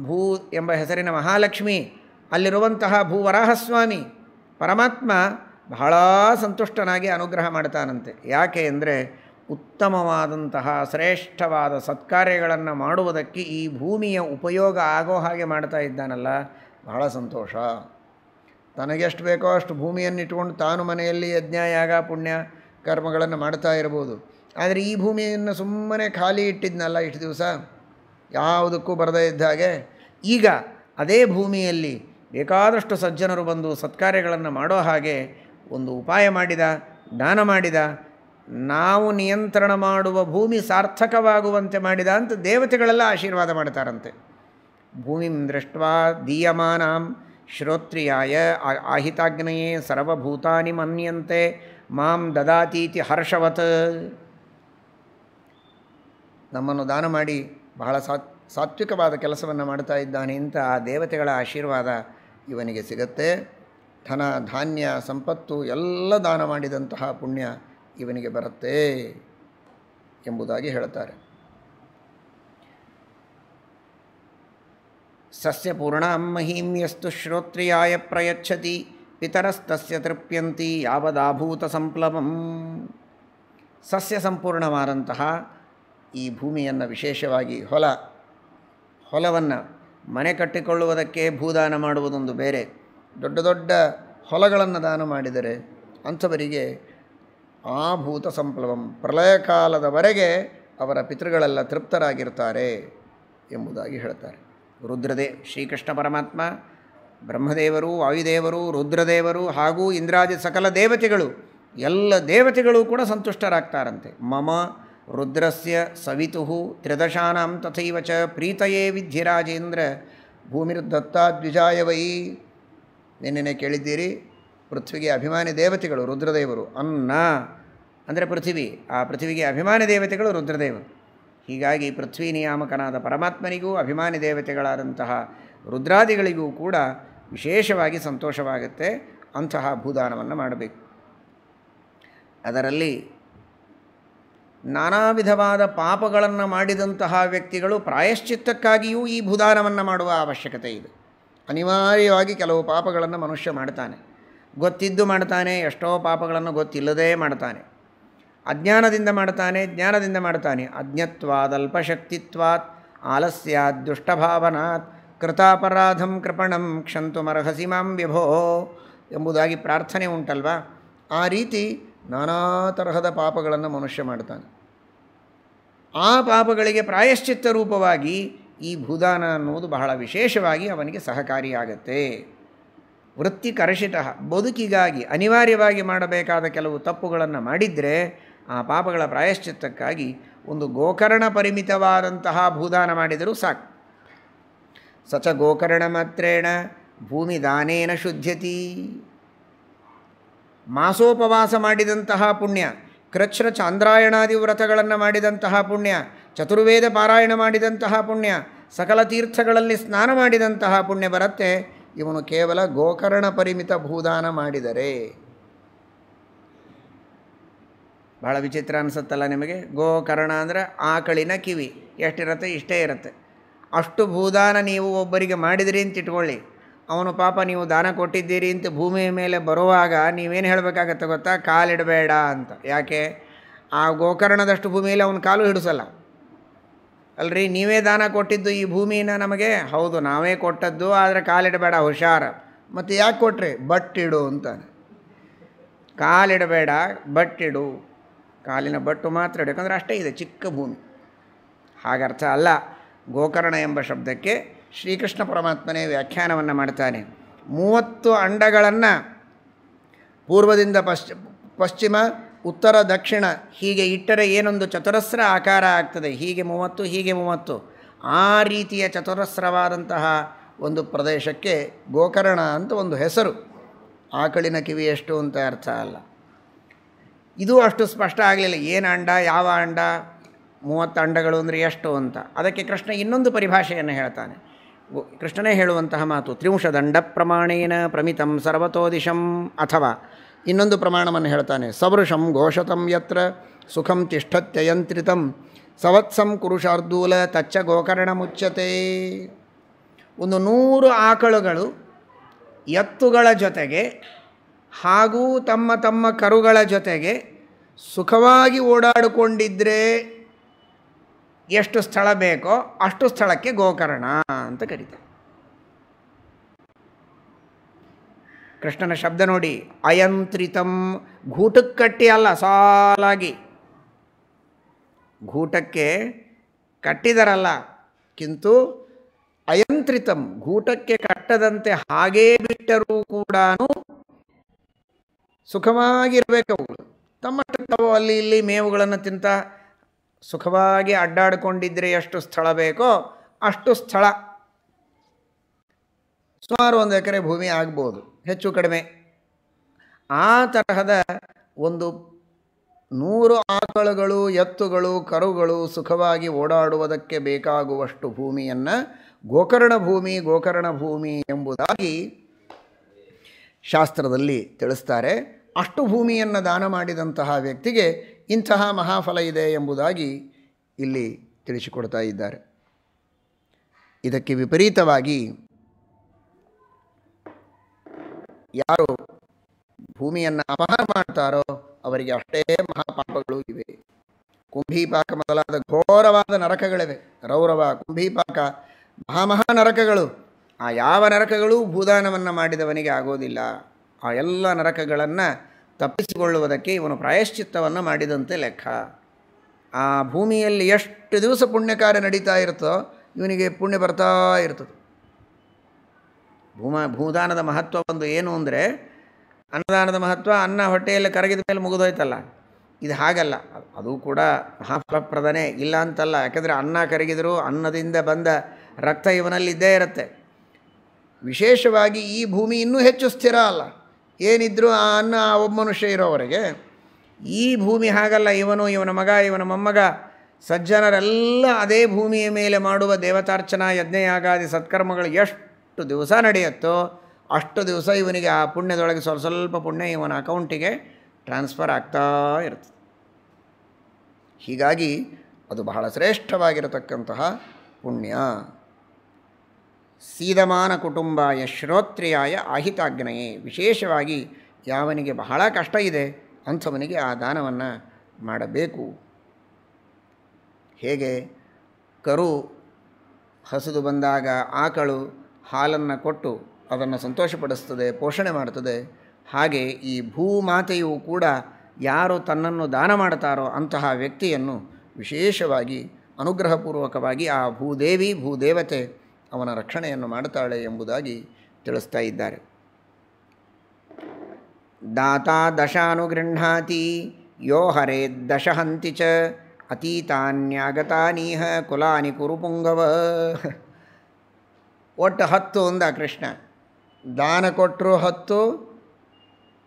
ಭೂ ಎಂಬ ಹೆಸರಿನ ಮಹಾಲಕ್ಷ್ಮಿ ಅಲ್ಲಿರುವಂತಹ ಭೂವರಾಹಸ್ವಾಮಿ ಪರಮಾತ್ಮ ಬಹಳ ಸಂತುಷ್ಟನಾಗಿ ಅನುಗ್ರಹ ಮಾಡ್ತಾನಂತೆ ಯಾಕೆ ಅಂದರೆ ಉತ್ತಮವಾದಂತಹ ಶ್ರೇಷ್ಠವಾದ ಸತ್ಕಾರ್ಯಗಳನ್ನು ಮಾಡುವುದಕ್ಕೆ ಈ ಭೂಮಿಯ ಉಪಯೋಗ ಆಗೋ ಹಾಗೆ ಮಾಡ್ತಾ ಇದ್ದಾನಲ್ಲ ಬಹಳ ಸಂತೋಷ ತನಗೆಷ್ಟು ಬೇಕೋ ಅಷ್ಟು ಭೂಮಿಯನ್ನಿಟ್ಕೊಂಡು ತಾನು ಮನೆಯಲ್ಲಿ ಯಜ್ಞ ಯಾಗ ಪುಣ್ಯ ಕರ್ಮಗಳನ್ನು ಮಾಡ್ತಾ ಇರ್ಬೋದು ಆದರೆ ಈ ಭೂಮಿಯನ್ನು ಸುಮ್ಮನೆ ಖಾಲಿ ಇಟ್ಟಿದ್ನಲ್ಲ ಇಷ್ಟು ದಿವಸ ಯಾವುದಕ್ಕೂ ಬರದೇ ಇದ್ದ ಹಾಗೆ ಈಗ ಅದೇ ಭೂಮಿಯಲ್ಲಿ ಬೇಕಾದಷ್ಟು ಸಜ್ಜನರು ಬಂದು ಸತ್ಕಾರ್ಯಗಳನ್ನು ಮಾಡೋ ಹಾಗೆ ಒಂದು ಉಪಾಯ ಮಾಡಿದ ದಾನ ಮಾಡಿದ ನಾವು ನಿಯಂತ್ರಣ ಮಾಡುವ ಭೂಮಿ ಸಾರ್ಥಕವಾಗುವಂತೆ ಮಾಡಿದ ಅಂತ ದೇವತೆಗಳೆಲ್ಲ ಆಶೀರ್ವಾದ ಮಾಡ್ತಾರಂತೆ ಭೂಮಿ ದೃಷ್ಟ ದೀಯಮಾನಾಂ ಶ್ರೋತ್ರಿಯಾಯ ಆಹಿತಾಗ್ನೆಯೇ ಸರ್ವಭೂತಾನಿ ಮನ್ಯಂತೆ ಮಾಂ ದದಾತೀತಿ ಹರ್ಷವತ್ ನಮ್ಮನ್ನು ದಾನ ಮಾಡಿ ಬಹಳ ಸಾತ್ ಸಾತ್ವಿಕವಾದ ಕೆಲಸವನ್ನು ಮಾಡ್ತಾ ಇದ್ದಾನೆ ಅಂತ ಆ ದೇವತೆಗಳ ಆಶೀರ್ವಾದ ಇವನಿಗೆ ಸಿಗತ್ತೆ ಧನ ಧಾನ್ಯ ಸಂಪತ್ತು ಎಲ್ಲ ದಾನ ಮಾಡಿದಂತಹ ಪುಣ್ಯ ಇವನಿಗೆ ಬರುತ್ತೆ ಎಂಬುದಾಗಿ ಹೇಳ್ತಾರೆ ಪೂರ್ಣಾಂ ಮಹೀಮ್ಯಸ್ತು ಶ್ರೋತ್ರಿಯಾಯ ಪ್ರಯಚ್ಛತಿ ಪಿತರಸ್ತಸ್ಯ ತೃಪ್ಯಂತಿ ಯಾವದಾಭೂತ ಸಂಪ್ಲವಂ ಸಸ್ಯ ಸಂಪೂರ್ಣವಾದಂತಹ ಈ ಭೂಮಿಯನ್ನು ವಿಶೇಷವಾಗಿ ಹೊಲ ಹೊಲವನ್ನು ಮನೆ ಕಟ್ಟಿಕೊಳ್ಳುವುದಕ್ಕೆ ಭೂದಾನ ಮಾಡುವುದೊಂದು ಬೇರೆ ದೊಡ್ಡ ದೊಡ್ಡ ಹೊಲಗಳನ್ನು ದಾನ ಮಾಡಿದರೆ ಅಂಥವರಿಗೆ ಆ ಭೂತ ಸಂಪ್ಲವಂ ಪ್ರಳಯ ಕಾಲದವರೆಗೆ ಅವರ ಪಿತೃಗಳೆಲ್ಲ ತೃಪ್ತರಾಗಿರ್ತಾರೆ ಎಂಬುದಾಗಿ ಹೇಳ್ತಾರೆ ರುದ್ರದೇ ಶ್ರೀಕೃಷ್ಣ ಪರಮಾತ್ಮ ಬ್ರಹ್ಮದೇವರು ವಾಯುದೇವರು ರುದ್ರದೇವರು ಹಾಗೂ ಇಂದ್ರಾದಿ ಸಕಲ ದೇವತೆಗಳು ಎಲ್ಲ ದೇವತೆಗಳು ಕೂಡ ಸಂತುಷ್ಟರಾಗ್ತಾರಂತೆ ಮಮ ರುದ್ರಸ್ಯ ಸವಿತು ತ್ರಿದಶಾಂ ತಥೈವ ಚ ಪ್ರೀತಯೇ ವಿಧ್ಯರಾಜೇಂದ್ರ ಭೂಮಿರ್ದತ್ತಾದ್ವಿಜಾಯ ವೈ ನಿನ್ನೆನೆ ಕೇಳಿದ್ದೀರಿ ಪೃಥ್ವಿಗೆ ಅಭಿಮಾನಿ ದೇವತೆಗಳು ರುದ್ರದೇವರು ಅನ್ನ ಅಂದರೆ ಪೃಥ್ವಿ ಆ ಪೃಥ್ವಿಗೆ ಅಭಿಮಾನಿ ದೇವತೆಗಳು ರುದ್ರದೇವರು ಹೀಗಾಗಿ ಪೃಥ್ವಿ ನಿಯಾಮಕನಾದ ಪರಮಾತ್ಮನಿಗೂ ಅಭಿಮಾನಿ ದೇವತೆಗಳಾದಂತಹ ರುದ್ರಾದಿಗಳಿಗೂ ಕೂಡ ವಿಶೇಷವಾಗಿ ಸಂತೋಷವಾಗುತ್ತೆ ಅಂತಹ ಭೂದಾನವನ್ನು ಮಾಡಬೇಕು ಅದರಲ್ಲಿ ನಾನಾ ವಿಧವಾದ ಪಾಪಗಳನ್ನು ಮಾಡಿದಂತಹ ವ್ಯಕ್ತಿಗಳು ಪ್ರಾಯಶ್ಚಿತ್ತಕ್ಕಾಗಿಯೂ ಈ ಭೂದಾನವನ್ನು ಮಾಡುವ ಅವಶ್ಯಕತೆ ಇದೆ ಅನಿವಾರ್ಯವಾಗಿ ಕೆಲವು ಪಾಪಗಳನ್ನು ಮನುಷ್ಯ ಮಾಡ್ತಾನೆ ಗೊತ್ತಿದ್ದು ಮಾಡ್ತಾನೆ ಎಷ್ಟೋ ಪಾಪಗಳನ್ನು ಗೊತ್ತಿಲ್ಲದೇ ಮಾಡ್ತಾನೆ ಅಜ್ಞಾನದಿಂದ ಮಾಡ್ತಾನೆ ಜ್ಞಾನದಿಂದ ಮಾಡ್ತಾನೆ ಅಜ್ಞತ್ವಾದಲ್ಪಶಕ್ತಿತ್ವಾತ್ ಆಲಸ್ಯಾತ್ ದುಷ್ಟಭಾವನಾತ್ ಕೃತಾಪರಾಧಂ ಕೃಪಣಂ ಕ್ಷಂತು ಮರಹಸಿ ಮಾಂ ವ್ಯಭೋ ಎಂಬುದಾಗಿ ಪ್ರಾರ್ಥನೆ ಉಂಟಲ್ವಾ ಆ ರೀತಿ ನಾನಾ ತರಹದ ಪಾಪಗಳನ್ನು ಮನುಷ್ಯ ಮಾಡ್ತಾನೆ ಆ ಪಾಪಗಳಿಗೆ ಪ್ರಾಯಶ್ಚಿತ್ತ ರೂಪವಾಗಿ ಈ ಭೂದಾನ ಅನ್ನುವುದು ಬಹಳ ವಿಶೇಷವಾಗಿ ಅವನಿಗೆ ಸಹಕಾರಿಯಾಗತ್ತೆ ವೃತ್ತಿ ಕರಶಿತ ಬದುಕಿಗಾಗಿ ಅನಿವಾರ್ಯವಾಗಿ ಮಾಡಬೇಕಾದ ಕೆಲವು ತಪ್ಪುಗಳನ್ನು ಮಾಡಿದರೆ ಆ ಪಾಪಗಳ ಪ್ರಾಯಶ್ಚಿತ್ತಕ್ಕಾಗಿ ಒಂದು ಗೋಕರ್ಣ ಪರಿಮಿತವಾದಂತಹ ಭೂದಾನ ಮಾಡಿದರೂ ಸಾಕು ಸಚ ಗೋಕರ್ಣ ಮಾತ್ರೇಣ ಭೂಮಿ ದಾನೇನ ಶುದ್ಧತಿ ಮಾಸೋಪವಾಸ ಮಾಡಿದಂತಹ ಪುಣ್ಯ ಕೃಶ್ರ ಚಾಂದ್ರಾಯಣಾದಿ ವ್ರತಗಳನ್ನು ಮಾಡಿದಂತಹ ಪುಣ್ಯ ಚತುರ್ವೇದ ಪಾರಾಯಣ ಮಾಡಿದಂತಹ ಪುಣ್ಯ ಸಕಲ ತೀರ್ಥಗಳಲ್ಲಿ ಸ್ನಾನ ಮಾಡಿದಂತಹ ಪುಣ್ಯ ಬರುತ್ತೆ ಇವನು ಕೇವಲ ಗೋಕರ್ಣ ಪರಿಮಿತ ಭೂದಾನ ಮಾಡಿದರೆ ಭಾಳ ವಿಚಿತ್ರ ಅನಿಸುತ್ತಲ್ಲ ನಿಮಗೆ ಗೋಕರ್ಣ ಅಂದರೆ ಆಕಳಿನ ಕಿವಿ ಎಷ್ಟಿರುತ್ತೆ ಇಷ್ಟೇ ಇರುತ್ತೆ ಅಷ್ಟು ಭೂದಾನ ನೀವು ಒಬ್ಬರಿಗೆ ಮಾಡಿದಿರಿ ಅಂತ ಇಟ್ಕೊಳ್ಳಿ ಅವನು ಪಾಪ ನೀವು ದಾನ ಕೊಟ್ಟಿದ್ದೀರಿ ಅಂತ ಭೂಮಿಯ ಮೇಲೆ ಬರುವಾಗ ನೀವೇನು ಹೇಳಬೇಕಾಗತ್ತೆ ಗೊತ್ತಾ ಕಾಲಿಡಬೇಡ ಅಂತ ಯಾಕೆ ಆ ಗೋಕರ್ಣದಷ್ಟು ಭೂಮಿಯಲ್ಲಿ ಅವನು ಕಾಲು ಹಿಡಿಸಲ್ಲ ಅಲ್ರಿ ನೀವೇ ದಾನ ಕೊಟ್ಟಿದ್ದು ಈ ಭೂಮಿನ ನಮಗೆ ಹೌದು ನಾವೇ ಕೊಟ್ಟದ್ದು ಆದರೆ ಕಾಲಿಡಬೇಡ ಹುಷಾರ ಮತ್ತು ಯಾಕೆ ಕೊಟ್ರಿ ಬಟ್ಟಿಡು ಅಂತ ಕಾಲಿಡಬೇಡ ಬಟ್ಟಿಡು ಕಾಲಿನ ಬಟ್ಟು ಮಾತ್ರ ಇಡು ಅಷ್ಟೇ ಇದೆ ಚಿಕ್ಕ ಭೂಮಿ ಹಾಗರ್ಥ ಅಲ್ಲ ಗೋಕರ್ಣ ಎಂಬ ಶಬ್ದಕ್ಕೆ ಶ್ರೀಕೃಷ್ಣ ಪರಮಾತ್ಮನೇ ವ್ಯಾಖ್ಯಾನವನ್ನು ಮಾಡ್ತಾನೆ ಮೂವತ್ತು ಅಂಡಗಳನ್ನು ಪೂರ್ವದಿಂದ ಪಶ್ಚಿ ಪಶ್ಚಿಮ ಉತ್ತರ ದಕ್ಷಿಣ ಹೀಗೆ ಇಟ್ಟರೆ ಏನೊಂದು ಚತುರಸ್ರ ಆಕಾರ ಆಗ್ತದೆ ಹೀಗೆ ಮೂವತ್ತು ಹೀಗೆ ಮೂವತ್ತು ಆ ರೀತಿಯ ಚತುರಸ್ರವಾದಂತಹ ಒಂದು ಪ್ರದೇಶಕ್ಕೆ ಗೋಕರ್ಣ ಅಂತ ಒಂದು ಹೆಸರು ಆಕಳಿನ ಕಿವಿ ಎಷ್ಟು ಅಂತ ಅರ್ಥ ಅಲ್ಲ ಇದು ಅಷ್ಟು ಸ್ಪಷ್ಟ ಆಗಲಿಲ್ಲ ಏನು ಅಂಡ ಯಾವ ಅಂಡ ಮೂವತ್ತು ಅಂಡಗಳು ಅಂದರೆ ಎಷ್ಟು ಅಂತ ಅದಕ್ಕೆ ಕೃಷ್ಣ ಇನ್ನೊಂದು ಪರಿಭಾಷೆಯನ್ನು ಹೇಳ್ತಾನೆ ಕೃಷ್ಣನೇ ಹೇಳುವಂತಹ ಮಾತು ತ್ರಿಂಶ ದಂಡ ಪ್ರಮಾಣೇನ ಪ್ರಮಿತಂ ಸರ್ವತೋದಿಶಂ ಅಥವಾ ಇನ್ನೊಂದು ಪ್ರಮಾಣವನ್ನು ಹೇಳ್ತಾನೆ ಸವೃಷಂ ಘೋಷತಂ ಯತ್ರ ಸುಖಂ ತಿಷ್ಠತ್ಯಯಂತ್ರಿತಂ ಸವತ್ಸಂ ಕುರುಷಾರ್ದೂಲ ತಚ್ಚ ಗೋಕರ್ಣ ಮುಚ್ಚತೆ ಒಂದು ನೂರು ಆಕಳುಗಳು ಎತ್ತುಗಳ ಜೊತೆಗೆ ಹಾಗೂ ತಮ್ಮ ತಮ್ಮ ಕರುಗಳ ಜೊತೆಗೆ ಸುಖವಾಗಿ ಓಡಾಡಿಕೊಂಡಿದ್ದರೆ ಎಷ್ಟು ಸ್ಥಳ ಬೇಕೋ ಅಷ್ಟು ಸ್ಥಳಕ್ಕೆ ಗೋಕರ್ಣ ಅಂತ ಕರೀತಾರೆ ಕೃಷ್ಣನ ಶಬ್ದ ನೋಡಿ ಅಯಂತ್ರಿತಂ ಘೂಟಕ್ಕೆ ಕಟ್ಟಿ ಅಲ್ಲ ಸಾಲಾಗಿ ಘೂಟಕ್ಕೆ ಕಟ್ಟಿದರಲ್ಲ ಕಿಂತು ಅಯಂತ್ರಿತಂ ಘೂಟಕ್ಕೆ ಕಟ್ಟದಂತೆ ಹಾಗೇ ಬಿಟ್ಟರೂ ಕೂಡ ಸುಖವಾಗಿರಬೇಕು ಅವುಗಳು ತಮ್ಮಷ್ಟು ತಾವು ಅಲ್ಲಿ ಇಲ್ಲಿ ಮೇವುಗಳನ್ನು ತಿಂತ ಸುಖವಾಗಿ ಅಡ್ಡಾಡಿಕೊಂಡಿದ್ದರೆ ಎಷ್ಟು ಸ್ಥಳ ಬೇಕೋ ಅಷ್ಟು ಸ್ಥಳ ಸುಮಾರು ಒಂದು ಎಕರೆ ಭೂಮಿ ಆಗ್ಬೋದು ಹೆಚ್ಚು ಕಡಿಮೆ ಆ ತರಹದ ಒಂದು ನೂರು ಆಕಳುಗಳು ಎತ್ತುಗಳು ಕರುಗಳು ಸುಖವಾಗಿ ಓಡಾಡುವುದಕ್ಕೆ ಬೇಕಾಗುವಷ್ಟು ಭೂಮಿಯನ್ನು ಗೋಕರ್ಣ ಭೂಮಿ ಗೋಕರ್ಣ ಭೂಮಿ ಎಂಬುದಾಗಿ ಶಾಸ್ತ್ರದಲ್ಲಿ ತಿಳಿಸ್ತಾರೆ ಅಷ್ಟು ಭೂಮಿಯನ್ನು ದಾನ ಮಾಡಿದಂತಹ ವ್ಯಕ್ತಿಗೆ ಇಂತಹ ಮಹಾಫಲ ಇದೆ ಎಂಬುದಾಗಿ ಇಲ್ಲಿ ತಿಳಿಸಿಕೊಡ್ತಾ ಇದ್ದಾರೆ ಇದಕ್ಕೆ ವಿಪರೀತವಾಗಿ ಯಾರು ಭೂಮಿಯನ್ನು ಅಪಹಾರ ಮಾಡ್ತಾರೋ ಅವರಿಗೆ ಅಷ್ಟೇ ಮಹಾಪಾಪಗಳು ಇವೆ ಕುಂಭೀಪಾಕ ಮೊದಲಾದ ಘೋರವಾದ ನರಕಗಳಿವೆ ರೌರವ ಕುಂಭೀಪಾಕ ಮಹಾಮಹಾ ನರಕಗಳು ಆ ಯಾವ ನರಕಗಳೂ ಭೂದಾನವನ್ನು ಮಾಡಿದವನಿಗೆ ಆಗೋದಿಲ್ಲ ಆ ಎಲ್ಲ ನರಕಗಳನ್ನು ತಪ್ಪಿಸಿಕೊಳ್ಳುವುದಕ್ಕೆ ಇವನು ಪ್ರಾಯಶ್ಚಿತ್ತವನ್ನು ಮಾಡಿದಂತೆ ಲೆಕ್ಕ ಆ ಭೂಮಿಯಲ್ಲಿ ಎಷ್ಟು ದಿವಸ ಪುಣ್ಯಕಾರ್ಯ ಕಾರ್ಯ ನಡೀತಾ ಇರುತ್ತೋ ಇವನಿಗೆ ಪುಣ್ಯ ಬರ್ತಾ ಇರ್ತದೆ ಭೂಮ ಭೂದಾನದ ಮಹತ್ವ ಒಂದು ಏನು ಅಂದರೆ ಅನ್ನದಾನದ ಮಹತ್ವ ಅನ್ನ ಹೊಟ್ಟೆಯಲ್ಲಿ ಕರಗಿದ ಮೇಲೆ ಮುಗಿದೋಯ್ತಲ್ಲ ಇದು ಹಾಗಲ್ಲ ಅದು ಕೂಡ ಮಹಾಫಲಪ್ರದನೇ ಇಲ್ಲ ಅಂತಲ್ಲ ಯಾಕೆಂದರೆ ಅನ್ನ ಕರಗಿದರೂ ಅನ್ನದಿಂದ ಬಂದ ರಕ್ತ ಇವನಲ್ಲಿ ಇದ್ದೇ ಇರುತ್ತೆ ವಿಶೇಷವಾಗಿ ಈ ಭೂಮಿ ಇನ್ನೂ ಹೆಚ್ಚು ಸ್ಥಿರ ಅಲ್ಲ ಏನಿದ್ರೂ ಆ ಅನ್ನ ಆ ಒಬ್ಬ ಮನುಷ್ಯ ಇರೋವರೆಗೆ ಈ ಭೂಮಿ ಹಾಗಲ್ಲ ಇವನು ಇವನ ಮಗ ಇವನ ಮೊಮ್ಮಗ ಸಜ್ಜನರೆಲ್ಲ ಅದೇ ಭೂಮಿಯ ಮೇಲೆ ಮಾಡುವ ದೇವತಾರ್ಚನಾ ಯಜ್ಞಯಾಗಾದಿ ಸತ್ಕರ್ಮಗಳು ಎಷ್ಟು ದಿವಸ ನಡೆಯುತ್ತೋ ಅಷ್ಟು ದಿವಸ ಇವನಿಗೆ ಆ ಪುಣ್ಯದೊಳಗೆ ಸ್ವಲ್ಪ ಸ್ವಲ್ಪ ಪುಣ್ಯ ಇವನ ಅಕೌಂಟಿಗೆ ಟ್ರಾನ್ಸ್ಫರ್ ಆಗ್ತಾ ಇರ್ತದೆ ಹೀಗಾಗಿ ಅದು ಬಹಳ ಶ್ರೇಷ್ಠವಾಗಿರತಕ್ಕಂತಹ ಪುಣ್ಯ ಸೀದಮಾನ ಕುಟುಂಬಾಯ ಶ್ರೋತ್ರಿಯಾಯ ಆಹಿತಾಗ್ನೆಯೇ ವಿಶೇಷವಾಗಿ ಯಾವನಿಗೆ ಬಹಳ ಕಷ್ಟ ಇದೆ ಅಂಥವನಿಗೆ ಆ ದಾನವನ್ನು ಮಾಡಬೇಕು ಹೇಗೆ ಕರು ಹಸಿದು ಬಂದಾಗ ಆಕಳು ಹಾಲನ್ನು ಕೊಟ್ಟು ಅದನ್ನು ಸಂತೋಷಪಡಿಸ್ತದೆ ಪೋಷಣೆ ಮಾಡುತ್ತದೆ ಹಾಗೆ ಈ ಭೂಮಾತೆಯು ಕೂಡ ಯಾರು ತನ್ನನ್ನು ದಾನ ಮಾಡ್ತಾರೋ ಅಂತಹ ವ್ಯಕ್ತಿಯನ್ನು ವಿಶೇಷವಾಗಿ ಅನುಗ್ರಹಪೂರ್ವಕವಾಗಿ ಆ ಭೂದೇವಿ ಭೂದೇವತೆ ಅವನ ರಕ್ಷಣೆಯನ್ನು ಮಾಡುತ್ತಾಳೆ ಎಂಬುದಾಗಿ ತಿಳಿಸ್ತಾ ಇದ್ದಾರೆ ದಾತಾ ದಶಾನುಗೃಹಾತಿ ಯೋ ಹರೇ ದಶಹಂತಿ ಚ ಅತೀತಾನ್ಯಾಗತಾನೀಹ ಕುಲಾನಿ ಕುರುಪುಂಗವ ಒಟ್ಟು ಹತ್ತು ಅಂದ ಕೃಷ್ಣ ದಾನ ಕೊಟ್ಟರು ಹತ್ತು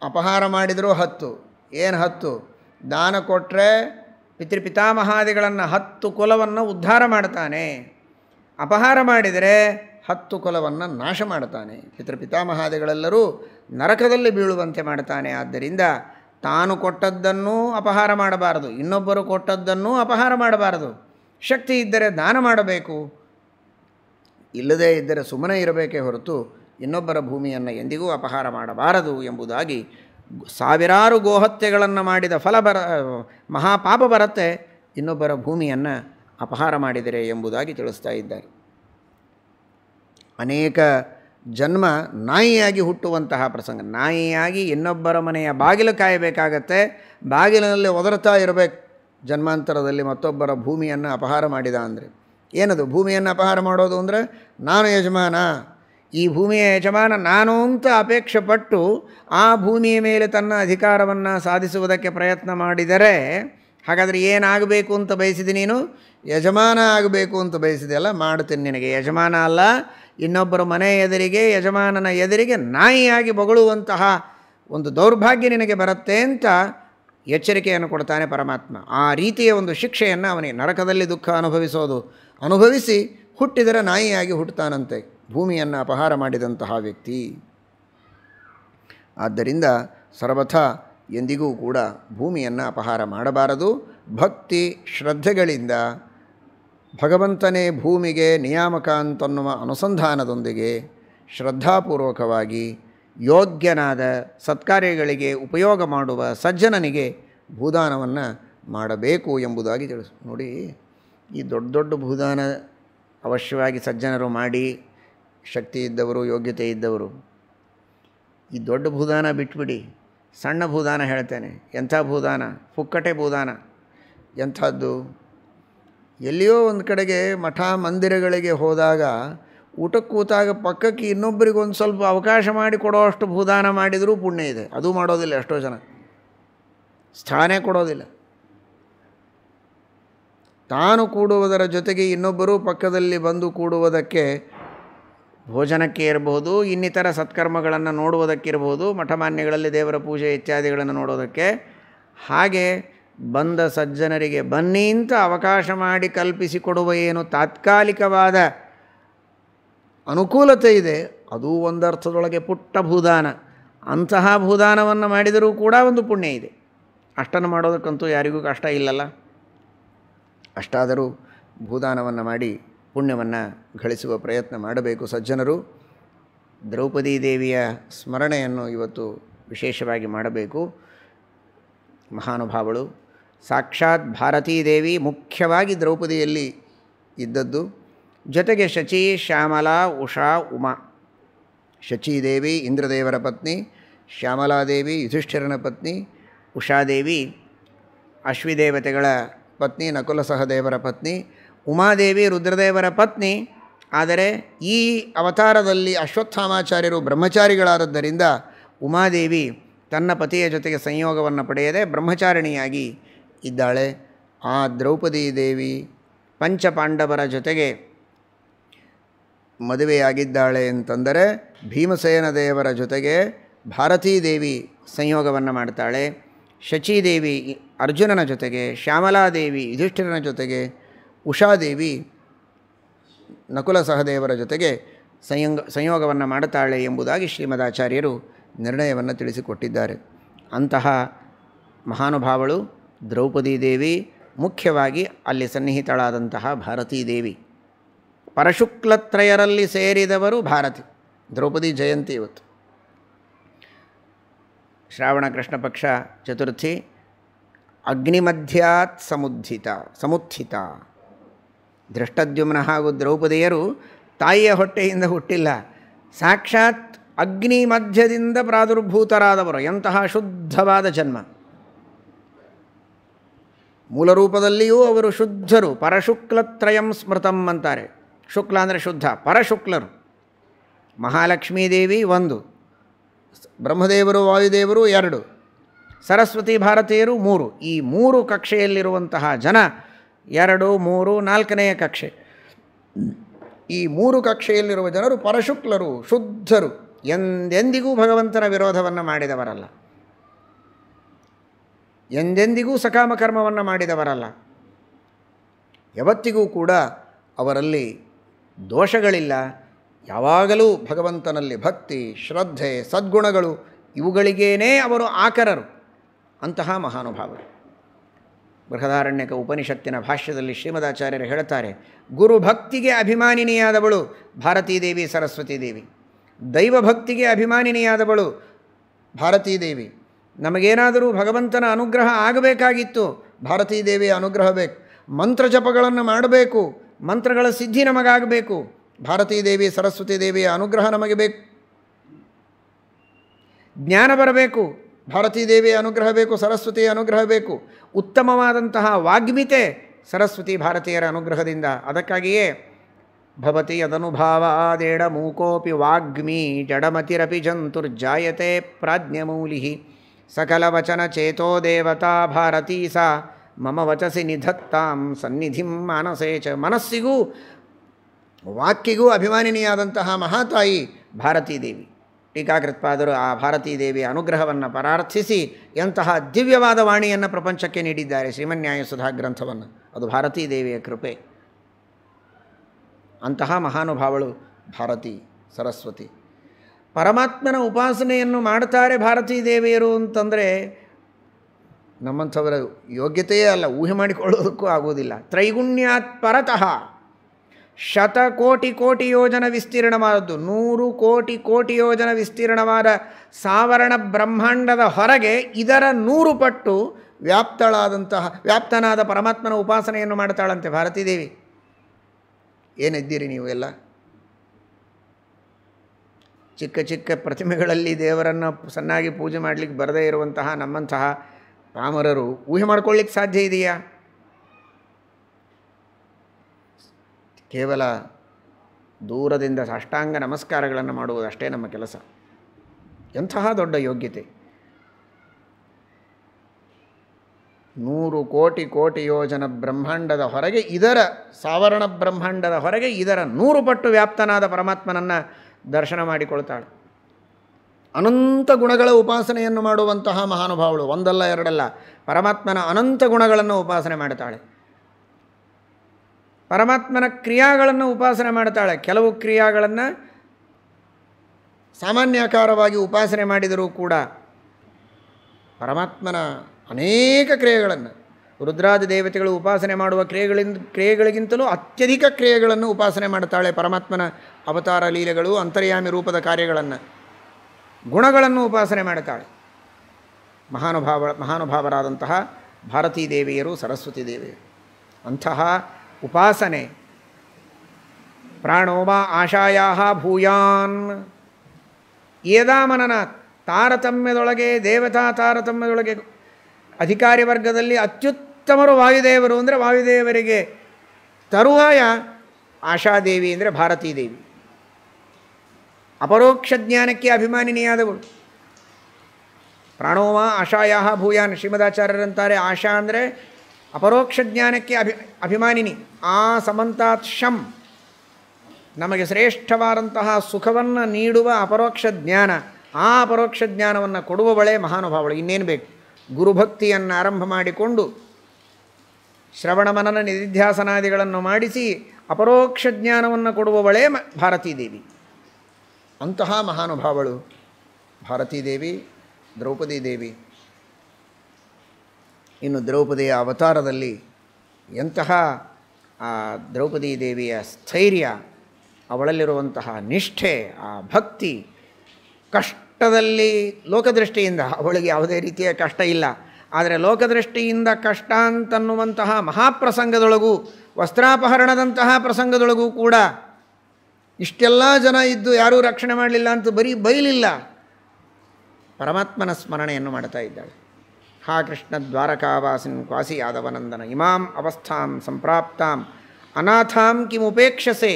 ಅಪಹಾರ ಮಾಡಿದರೂ ಹತ್ತು ಏನು ಹತ್ತು ದಾನ ಕೊಟ್ಟರೆ ಪಿತೃಪಿತಾಮಹಾದಿಗಳನ್ನು ಹತ್ತು ಕುಲವನ್ನು ಉದ್ಧಾರ ಮಾಡ್ತಾನೆ ಅಪಹಾರ ಮಾಡಿದರೆ ಹತ್ತು ಕುಲವನ್ನು ನಾಶ ಮಾಡ್ತಾನೆ ಪಿತೃಪಿತಾಮಹಾದಿಗಳೆಲ್ಲರೂ ನರಕದಲ್ಲಿ ಬೀಳುವಂತೆ ಮಾಡ್ತಾನೆ ಆದ್ದರಿಂದ ತಾನು ಕೊಟ್ಟದ್ದನ್ನು ಅಪಹಾರ ಮಾಡಬಾರದು ಇನ್ನೊಬ್ಬರು ಕೊಟ್ಟದ್ದನ್ನು ಅಪಹಾರ ಮಾಡಬಾರದು ಶಕ್ತಿ ಇದ್ದರೆ ದಾನ ಮಾಡಬೇಕು ಇಲ್ಲದೇ ಇದ್ದರೆ ಸುಮ್ಮನೆ ಇರಬೇಕೇ ಹೊರತು ಇನ್ನೊಬ್ಬರ ಭೂಮಿಯನ್ನು ಎಂದಿಗೂ ಅಪಹಾರ ಮಾಡಬಾರದು ಎಂಬುದಾಗಿ ಸಾವಿರಾರು ಗೋಹತ್ಯೆಗಳನ್ನು ಮಾಡಿದ ಫಲ ಬರ ಮಹಾಪಾಪ ಬರುತ್ತೆ ಇನ್ನೊಬ್ಬರ ಭೂಮಿಯನ್ನು ಅಪಹಾರ ಮಾಡಿದರೆ ಎಂಬುದಾಗಿ ತಿಳಿಸ್ತಾ ಇದ್ದಾರೆ ಅನೇಕ ಜನ್ಮ ನಾಯಿಯಾಗಿ ಹುಟ್ಟುವಂತಹ ಪ್ರಸಂಗ ನಾಯಿಯಾಗಿ ಇನ್ನೊಬ್ಬರ ಮನೆಯ ಬಾಗಿಲು ಕಾಯಬೇಕಾಗತ್ತೆ ಬಾಗಿಲಿನಲ್ಲಿ ಒದರ್ತಾ ಇರಬೇಕು ಜನ್ಮಾಂತರದಲ್ಲಿ ಮತ್ತೊಬ್ಬರ ಭೂಮಿಯನ್ನು ಅಪಹಾರ ಮಾಡಿದ ಅಂದರೆ ಏನದು ಭೂಮಿಯನ್ನು ಅಪಹಾರ ಮಾಡೋದು ಅಂದರೆ ನಾನು ಯಜಮಾನ ಈ ಭೂಮಿಯ ಯಜಮಾನ ನಾನು ಅಂತ ಅಪೇಕ್ಷೆ ಪಟ್ಟು ಆ ಭೂಮಿಯ ಮೇಲೆ ತನ್ನ ಅಧಿಕಾರವನ್ನು ಸಾಧಿಸುವುದಕ್ಕೆ ಪ್ರಯತ್ನ ಮಾಡಿದರೆ ಹಾಗಾದರೆ ಏನಾಗಬೇಕು ಅಂತ ಬಯಸಿದ ನೀನು ಯಜಮಾನ ಆಗಬೇಕು ಅಂತ ಬಯಸಿದೆ ಅಲ್ಲ ಮಾಡ್ತೀನಿ ನಿನಗೆ ಯಜಮಾನ ಅಲ್ಲ ಇನ್ನೊಬ್ಬರ ಮನೆ ಎದುರಿಗೆ ಯಜಮಾನನ ಎದುರಿಗೆ ನಾಯಿಯಾಗಿ ಬೊಗಳುವಂತಹ ಒಂದು ದೌರ್ಭಾಗ್ಯ ನಿನಗೆ ಬರುತ್ತೆ ಅಂತ ಎಚ್ಚರಿಕೆಯನ್ನು ಕೊಡ್ತಾನೆ ಪರಮಾತ್ಮ ಆ ರೀತಿಯ ಒಂದು ಶಿಕ್ಷೆಯನ್ನು ಅವನಿಗೆ ನರಕದಲ್ಲಿ ದುಃಖ ಅನುಭವಿಸೋದು ಅನುಭವಿಸಿ ಹುಟ್ಟಿದರೆ ನಾಯಿಯಾಗಿ ಹುಟ್ಟುತ್ತಾನಂತೆ ಭೂಮಿಯನ್ನು ಅಪಹಾರ ಮಾಡಿದಂತಹ ವ್ಯಕ್ತಿ ಆದ್ದರಿಂದ ಸರ್ವಥ ಎಂದಿಗೂ ಕೂಡ ಭೂಮಿಯನ್ನು ಅಪಹಾರ ಮಾಡಬಾರದು ಭಕ್ತಿ ಶ್ರದ್ಧೆಗಳಿಂದ ಭಗವಂತನೇ ಭೂಮಿಗೆ ನಿಯಾಮಕ ಅಂತನ್ನುವ ಅನುಸಂಧಾನದೊಂದಿಗೆ ಶ್ರದ್ಧಾಪೂರ್ವಕವಾಗಿ ಯೋಗ್ಯನಾದ ಸತ್ಕಾರ್ಯಗಳಿಗೆ ಉಪಯೋಗ ಮಾಡುವ ಸಜ್ಜನನಿಗೆ ಭೂದಾನವನ್ನು ಮಾಡಬೇಕು ಎಂಬುದಾಗಿ ತಿಳಿಸು ನೋಡಿ ಈ ದೊಡ್ಡ ದೊಡ್ಡ ಭೂದಾನ ಅವಶ್ಯವಾಗಿ ಸಜ್ಜನರು ಮಾಡಿ ಶಕ್ತಿ ಇದ್ದವರು ಯೋಗ್ಯತೆ ಇದ್ದವರು ಈ ದೊಡ್ಡ ಭೂದಾನ ಬಿಟ್ಬಿಡಿ ಸಣ್ಣ ಭೂದಾನ ಹೇಳ್ತೇನೆ ಎಂಥ ಭೂದಾನ ಪುಕ್ಕಟೆ ಭೂದಾನ ಎಂಥದ್ದು ಎಲ್ಲಿಯೋ ಒಂದು ಕಡೆಗೆ ಮಠ ಮಂದಿರಗಳಿಗೆ ಹೋದಾಗ ಊಟಕ್ಕೆ ಕೂತಾಗ ಪಕ್ಕಕ್ಕೆ ಇನ್ನೊಬ್ಬರಿಗೆ ಒಂದು ಸ್ವಲ್ಪ ಅವಕಾಶ ಮಾಡಿ ಅಷ್ಟು ಭೂದಾನ ಮಾಡಿದರೂ ಪುಣ್ಯ ಇದೆ ಅದು ಮಾಡೋದಿಲ್ಲ ಎಷ್ಟೋ ಜನ ಸ್ಥಾನ ಕೊಡೋದಿಲ್ಲ ತಾನು ಕೂಡುವುದರ ಜೊತೆಗೆ ಇನ್ನೊಬ್ಬರು ಪಕ್ಕದಲ್ಲಿ ಬಂದು ಕೂಡುವುದಕ್ಕೆ ಭೋಜನಕ್ಕೆ ಇರಬಹುದು ಇನ್ನಿತರ ಸತ್ಕರ್ಮಗಳನ್ನು ನೋಡುವುದಕ್ಕಿರಬಹುದು ಮಠಮಾನ್ಯಗಳಲ್ಲಿ ದೇವರ ಪೂಜೆ ಇತ್ಯಾದಿಗಳನ್ನು ನೋಡೋದಕ್ಕೆ ಹಾಗೆ ಬಂದ ಸಜ್ಜನರಿಗೆ ಬನ್ನಿ ಅಂತ ಅವಕಾಶ ಮಾಡಿ ಕಲ್ಪಿಸಿಕೊಡುವ ಏನು ತಾತ್ಕಾಲಿಕವಾದ ಅನುಕೂಲತೆ ಇದೆ ಅದು ಒಂದರ್ಥದೊಳಗೆ ಪುಟ್ಟ ಭೂದಾನ ಅಂತಹ ಭೂದಾನವನ್ನು ಮಾಡಿದರೂ ಕೂಡ ಒಂದು ಪುಣ್ಯ ಇದೆ ಅಷ್ಟನ್ನು ಮಾಡೋದಕ್ಕಂತೂ ಯಾರಿಗೂ ಕಷ್ಟ ಇಲ್ಲಲ್ಲ ಅಷ್ಟಾದರೂ ಭೂದಾನವನ್ನು ಮಾಡಿ ಪುಣ್ಯವನ್ನು ಗಳಿಸುವ ಪ್ರಯತ್ನ ಮಾಡಬೇಕು ಸಜ್ಜನರು ದ್ರೌಪದಿ ದೇವಿಯ ಸ್ಮರಣೆಯನ್ನು ಇವತ್ತು ವಿಶೇಷವಾಗಿ ಮಾಡಬೇಕು ಮಹಾನುಭಾವಳು ಸಾಕ್ಷಾತ್ ಭಾರತೀದೇವಿ ಮುಖ್ಯವಾಗಿ ದ್ರೌಪದಿಯಲ್ಲಿ ಇದ್ದದ್ದು ಜೊತೆಗೆ ಶಚಿ ಶ್ಯಾಮಲಾ ಉಷಾ ಉಮಾ ಶಚಿದೇವಿ ಇಂದ್ರದೇವರ ಪತ್ನಿ ಶ್ಯಾಮಲಾದೇವಿ ಯುಧಿಷ್ಠಿರನ ಪತ್ನಿ ಉಷಾದೇವಿ ಅಶ್ವಿದೇವತೆಗಳ ಪತ್ನಿ ನಕುಲ ಸಹದೇವರ ಪತ್ನಿ ಉಮಾದೇವಿ ರುದ್ರದೇವರ ಪತ್ನಿ ಆದರೆ ಈ ಅವತಾರದಲ್ಲಿ ಅಶ್ವತ್ಥಾಮಾಚಾರ್ಯರು ಬ್ರಹ್ಮಚಾರಿಗಳಾದದ್ದರಿಂದ ಉಮಾದೇವಿ ತನ್ನ ಪತಿಯ ಜೊತೆಗೆ ಸಂಯೋಗವನ್ನು ಪಡೆಯದೆ ಬ್ರಹ್ಮಚಾರಿಣಿಯಾಗಿ ಇದ್ದಾಳೆ ಆ ದ್ರೌಪದಿ ದೇವಿ ಪಂಚಪಾಂಡವರ ಜೊತೆಗೆ ಮದುವೆಯಾಗಿದ್ದಾಳೆ ಅಂತಂದರೆ ಭೀಮಸೇನ ದೇವರ ಜೊತೆಗೆ ಭಾರತೀ ದೇವಿ ಸಂಯೋಗವನ್ನು ಮಾಡ್ತಾಳೆ ಶಚಿದೇವಿ ಅರ್ಜುನನ ಜೊತೆಗೆ ಶ್ಯಾಮಲಾದೇವಿ ಯುಧಿಷ್ಠಿರನ ಜೊತೆಗೆ ಉಷಾದೇವಿ ನಕುಲ ಸಹದೇವರ ಜೊತೆಗೆ ಸಂಯೋಗ ಸಂಯೋಗವನ್ನು ಮಾಡುತ್ತಾಳೆ ಎಂಬುದಾಗಿ ಶ್ರೀಮದಾಚಾರ್ಯರು ನಿರ್ಣಯವನ್ನು ತಿಳಿಸಿಕೊಟ್ಟಿದ್ದಾರೆ ಅಂತಹ ಮಹಾನುಭಾವಳು ದ್ರೌಪದಿ ದೇವಿ ಮುಖ್ಯವಾಗಿ ಅಲ್ಲಿ ಸನ್ನಿಹಿತಳಾದಂತಹ ಭಾರತೀ ದೇವಿ ಪರಶುಕ್ಲತ್ರಯರಲ್ಲಿ ಸೇರಿದವರು ಭಾರತಿ ದ್ರೌಪದಿ ಜಯಂತಿ ಇವತ್ತು ಶ್ರಾವಣ ಕೃಷ್ಣ ಪಕ್ಷ ಚತುರ್ಥಿ ಅಗ್ನಿಮಧ್ಯಾತ್ ಸಮುದ್ಧಿತ ಸಮುತ್ಥಿತ ದೃಷ್ಟದ್ಯುಮ್ನ ಹಾಗೂ ದ್ರೌಪದಿಯರು ತಾಯಿಯ ಹೊಟ್ಟೆಯಿಂದ ಹುಟ್ಟಿಲ್ಲ ಸಾಕ್ಷಾತ್ ಅಗ್ನಿ ಮಧ್ಯದಿಂದ ಪ್ರಾದುರ್ಭೂತರಾದವರು ಎಂತಹ ಶುದ್ಧವಾದ ಜನ್ಮ ಮೂಲ ರೂಪದಲ್ಲಿಯೂ ಅವರು ಶುದ್ಧರು ಪರಶುಕ್ಲತ್ರಯಂ ಸ್ಮೃತಂ ಅಂತಾರೆ ಶುಕ್ಲ ಅಂದರೆ ಶುದ್ಧ ಪರಶುಕ್ಲರು ಮಹಾಲಕ್ಷ್ಮೀದೇವಿ ದೇವಿ ಒಂದು ಬ್ರಹ್ಮದೇವರು ವಾಯುದೇವರು ಎರಡು ಸರಸ್ವತಿ ಭಾರತೀಯರು ಮೂರು ಈ ಮೂರು ಕಕ್ಷೆಯಲ್ಲಿರುವಂತಹ ಜನ ಎರಡು ಮೂರು ನಾಲ್ಕನೆಯ ಕಕ್ಷೆ ಈ ಮೂರು ಕಕ್ಷೆಯಲ್ಲಿರುವ ಜನರು ಪರಶುಕ್ಲರು ಶುದ್ಧರು ಎಂದೆಂದಿಗೂ ಭಗವಂತನ ವಿರೋಧವನ್ನು ಮಾಡಿದವರಲ್ಲ ಎಂದೆಂದಿಗೂ ಸಕಾಮ ಕರ್ಮವನ್ನು ಮಾಡಿದವರಲ್ಲ ಯಾವತ್ತಿಗೂ ಕೂಡ ಅವರಲ್ಲಿ ದೋಷಗಳಿಲ್ಲ ಯಾವಾಗಲೂ ಭಗವಂತನಲ್ಲಿ ಭಕ್ತಿ ಶ್ರದ್ಧೆ ಸದ್ಗುಣಗಳು ಇವುಗಳಿಗೇನೇ ಅವರು ಆಕರರು ಅಂತಹ ಮಹಾನುಭಾವರು ಬೃಹದಾರಣ್ಯಕ ಉಪನಿಷತ್ತಿನ ಭಾಷ್ಯದಲ್ಲಿ ಶ್ರೀಮದಾಚಾರ್ಯರು ಹೇಳ್ತಾರೆ ಗುರು ಭಕ್ತಿಗೆ ಅಭಿಮಾನಿನಿಯಾದವಳು ಭಾರತೀದೇವಿ ಸರಸ್ವತೀದೇವಿ ದೈವಭಕ್ತಿಗೆ ಅಭಿಮಾನಿನಿಯಾದವಳು ಭಾರತೀದೇವಿ ನಮಗೇನಾದರೂ ಭಗವಂತನ ಅನುಗ್ರಹ ಆಗಬೇಕಾಗಿತ್ತು ಭಾರತೀ ದೇವಿಯ ಅನುಗ್ರಹ ಬೇಕು ಮಂತ್ರ ಜಪಗಳನ್ನು ಮಾಡಬೇಕು ಮಂತ್ರಗಳ ಸಿದ್ಧಿ ನಮಗಾಗಬೇಕು ಭಾರತೀ ದೇವಿ ಸರಸ್ವತಿ ದೇವಿಯ ಅನುಗ್ರಹ ನಮಗೆ ಬೇಕು ಜ್ಞಾನ ಬರಬೇಕು ಭಾರತೀ ದೇವಿಯ ಅನುಗ್ರಹ ಬೇಕು ಸರಸ್ವತಿಯ ಅನುಗ್ರಹ ಬೇಕು ಉತ್ತಮವಾದಂತಹ ವಾಗ್ಮಿತೆ ಸರಸ್ವತಿ ಭಾರತೀಯರ ಅನುಗ್ರಹದಿಂದ ಅದಕ್ಕಾಗಿಯೇ ಭವತಿ ಆದೇಡ ಮೂಕೋಪಿ ವಾಗ್ಮಿ ಜಡಮತಿರಪಿ ಜಂತುರ್ಜಾಯತೆ ಪ್ರಾಜ್ಞಮೂಲಿ ಸಕಲವಚನಚೇತೋ ದೇವತಾ ಭಾರತೀ ಸಾ ಮಮ ವಚಸಿ ನಿಧತ್ತಾಂ ಸನ್ನಿಧಿಂ ಮಾನಸೇ ಚ ಮನಸ್ಸಿಗೂ ವಾಕ್ಯಗೂ ಅಭಿಮಾನಿನಿಯಾದಂತಹ ಮಹಾತಾಯಿ ಭಾರತೀದೇವಿ ಟೀಕಾಕೃತ್ಪಾದರು ಆ ಭಾರತೀದೇವಿಯ ಅನುಗ್ರಹವನ್ನು ಪರಾರ್ಥಿಸಿ ಎಂತಹ ದಿವ್ಯವಾದ ವಾಣಿಯನ್ನು ಪ್ರಪಂಚಕ್ಕೆ ನೀಡಿದ್ದಾರೆ ಶ್ರೀಮನ್ಯಾಯ ಸುಧಾ ಗ್ರಂಥವನ್ನು ಅದು ಭಾರತೀದೇವಿಯ ಕೃಪೆ ಅಂತಹ ಮಹಾನುಭಾವಳು ಭಾರತೀ ಸರಸ್ವತಿ ಪರಮಾತ್ಮನ ಉಪಾಸನೆಯನ್ನು ಮಾಡ್ತಾರೆ ಭಾರತೀ ದೇವಿಯರು ಅಂತಂದರೆ ನಮ್ಮಂಥವರ ಯೋಗ್ಯತೆಯೇ ಅಲ್ಲ ಊಹೆ ಮಾಡಿಕೊಳ್ಳೋದಕ್ಕೂ ಆಗುವುದಿಲ್ಲ ತ್ರೈಗುಣ್ಯಾತ್ ಪರತಃ ಶತಕೋಟಿ ಕೋಟಿ ಯೋಜನ ವಿಸ್ತೀರ್ಣವಾದದ್ದು ನೂರು ಕೋಟಿ ಕೋಟಿ ಯೋಜನ ವಿಸ್ತೀರ್ಣವಾದ ಸಾವರಣ ಬ್ರಹ್ಮಾಂಡದ ಹೊರಗೆ ಇದರ ನೂರು ಪಟ್ಟು ವ್ಯಾಪ್ತಳಾದಂತಹ ವ್ಯಾಪ್ತನಾದ ಪರಮಾತ್ಮನ ಉಪಾಸನೆಯನ್ನು ಮಾಡ್ತಾಳಂತೆ ಭಾರತೀ ದೇವಿ ಏನಿದ್ದೀರಿ ನೀವು ಎಲ್ಲ ಚಿಕ್ಕ ಚಿಕ್ಕ ಪ್ರತಿಮೆಗಳಲ್ಲಿ ದೇವರನ್ನು ಸಣ್ಣಾಗಿ ಪೂಜೆ ಮಾಡಲಿಕ್ಕೆ ಬರದೇ ಇರುವಂತಹ ನಮ್ಮಂತಹ ರಾಮರರು ಊಹೆ ಮಾಡ್ಕೊಳ್ಳಿಕ್ಕೆ ಸಾಧ್ಯ ಇದೆಯಾ ಕೇವಲ ದೂರದಿಂದ ಸಾಷ್ಟಾಂಗ ನಮಸ್ಕಾರಗಳನ್ನು ಮಾಡುವುದಷ್ಟೇ ನಮ್ಮ ಕೆಲಸ ಎಂತಹ ದೊಡ್ಡ ಯೋಗ್ಯತೆ ನೂರು ಕೋಟಿ ಕೋಟಿ ಯೋಜನ ಬ್ರಹ್ಮಾಂಡದ ಹೊರಗೆ ಇದರ ಸಾವರಣ ಬ್ರಹ್ಮಾಂಡದ ಹೊರಗೆ ಇದರ ನೂರು ಪಟ್ಟು ವ್ಯಾಪ್ತನಾದ ಪರಮಾತ್ಮನನ್ನು ದರ್ಶನ ಮಾಡಿಕೊಳ್ತಾಳೆ ಅನಂತ ಗುಣಗಳ ಉಪಾಸನೆಯನ್ನು ಮಾಡುವಂತಹ ಮಹಾನುಭಾವಳು ಒಂದಲ್ಲ ಎರಡಲ್ಲ ಪರಮಾತ್ಮನ ಅನಂತ ಗುಣಗಳನ್ನು ಉಪಾಸನೆ ಮಾಡ್ತಾಳೆ ಪರಮಾತ್ಮನ ಕ್ರಿಯಾಗಳನ್ನು ಉಪಾಸನೆ ಮಾಡ್ತಾಳೆ ಕೆಲವು ಕ್ರಿಯಾಗಳನ್ನು ಸಾಮಾನ್ಯಾಕಾರವಾಗಿ ಉಪಾಸನೆ ಮಾಡಿದರೂ ಕೂಡ ಪರಮಾತ್ಮನ ಅನೇಕ ಕ್ರಿಯೆಗಳನ್ನು ರುದ್ರಾದಿ ದೇವತೆಗಳು ಉಪಾಸನೆ ಮಾಡುವ ಕ್ರಿಯೆಗಳಿಂದ ಕ್ರಿಯೆಗಳಿಗಿಂತಲೂ ಅತ್ಯಧಿಕ ಕ್ರಿಯೆಗಳನ್ನು ಉಪಾಸನೆ ಮಾಡುತ್ತಾಳೆ ಪರಮಾತ್ಮನ ಅವತಾರ ಲೀಲೆಗಳು ಅಂತರ್ಯಾಮಿ ರೂಪದ ಕಾರ್ಯಗಳನ್ನು ಗುಣಗಳನ್ನು ಉಪಾಸನೆ ಮಾಡುತ್ತಾಳೆ ಮಹಾನುಭಾವ ಮಹಾನುಭಾವರಾದಂತಹ ಭಾರತೀ ದೇವಿಯರು ಸರಸ್ವತಿ ದೇವಿಯರು ಅಂತಹ ಉಪಾಸನೆ ಪ್ರಾಣೋಮ ಆಶಾಯಾ ಭೂಯಾನ್ ಏದಾಮನನ ತಾರತಮ್ಯದೊಳಗೆ ದೇವತಾ ತಾರತಮ್ಯದೊಳಗೆ ಅಧಿಕಾರಿ ವರ್ಗದಲ್ಲಿ ಅತ್ಯುತ್ ಉತ್ತಮರು ವಾಯುದೇವರು ಅಂದರೆ ವಾಯುದೇವರಿಗೆ ತರುವಾಯ ಆಶಾದೇವಿ ಅಂದರೆ ಭಾರತೀ ದೇವಿ ಅಪರೋಕ್ಷ ಜ್ಞಾನಕ್ಕೆ ಅಭಿಮಾನಿನಿಯಾದವಳು ಪ್ರಾಣೋಮ ಆಶಾಯಾ ಭೂಯಾನ್ ಶ್ರೀಮದಾಚಾರ್ಯರಂತಾರೆ ಆಶಾ ಅಂದರೆ ಅಪರೋಕ್ಷ ಜ್ಞಾನಕ್ಕೆ ಅಭಿ ಅಭಿಮಾನಿನಿ ಆ ಸಮಂತಾತ್ ಶಂ ನಮಗೆ ಶ್ರೇಷ್ಠವಾದಂತಹ ಸುಖವನ್ನು ನೀಡುವ ಅಪರೋಕ್ಷ ಜ್ಞಾನ ಆ ಅಪರೋಕ್ಷ ಜ್ಞಾನವನ್ನು ಕೊಡುವವಳೇ ಮಹಾನುಭಾವಳು ಇನ್ನೇನು ಬೇಕು ಗುರುಭಕ್ತಿಯನ್ನು ಆರಂಭ ಮಾಡಿಕೊಂಡು ಶ್ರವಣ ಮನನ ನಿಧಿಧ್ಯಾಸನಾದಿಗಳನ್ನು ಮಾಡಿಸಿ ಅಪರೋಕ್ಷ ಜ್ಞಾನವನ್ನು ಕೊಡುವವಳೇ ಮ ಭಾರತೀದೇವಿ ಅಂತಹ ಮಹಾನುಭಾವಳು ಭಾರತೀದೇವಿ ದ್ರೌಪದಿ ದೇವಿ ಇನ್ನು ದ್ರೌಪದಿಯ ಅವತಾರದಲ್ಲಿ ಎಂತಹ ಆ ದ್ರೌಪದಿ ದೇವಿಯ ಸ್ಥೈರ್ಯ ಅವಳಲ್ಲಿರುವಂತಹ ನಿಷ್ಠೆ ಆ ಭಕ್ತಿ ಕಷ್ಟದಲ್ಲಿ ಲೋಕದೃಷ್ಟಿಯಿಂದ ಅವಳಿಗೆ ಯಾವುದೇ ರೀತಿಯ ಕಷ್ಟ ಇಲ್ಲ ಆದರೆ ಲೋಕದೃಷ್ಟಿಯಿಂದ ಕಷ್ಟ ಅಂತನ್ನುವಂತಹ ಮಹಾಪ್ರಸಂಗದೊಳಗೂ ವಸ್ತ್ರಾಪಹರಣದಂತಹ ಪ್ರಸಂಗದೊಳಗೂ ಕೂಡ ಇಷ್ಟೆಲ್ಲ ಜನ ಇದ್ದು ಯಾರೂ ರಕ್ಷಣೆ ಮಾಡಲಿಲ್ಲ ಅಂತ ಬರೀ ಬೈಲಿಲ್ಲ ಪರಮಾತ್ಮನ ಸ್ಮರಣೆಯನ್ನು ಮಾಡ್ತಾ ಇದ್ದಾಳೆ ಹಾ ಕೃಷ್ಣ ದ್ವಾರಕಾವಾಸಿನ್ ಕ್ವಾಸಿ ಯಾದವನಂದನ ಇಮಾಂ ಅವಸ್ಥಾಂ ಸಂಪ್ರಾಪ್ತಾಂ ಅನಾಥಾಂ ಕಿಮುಪೇಕ್ಷಸೆ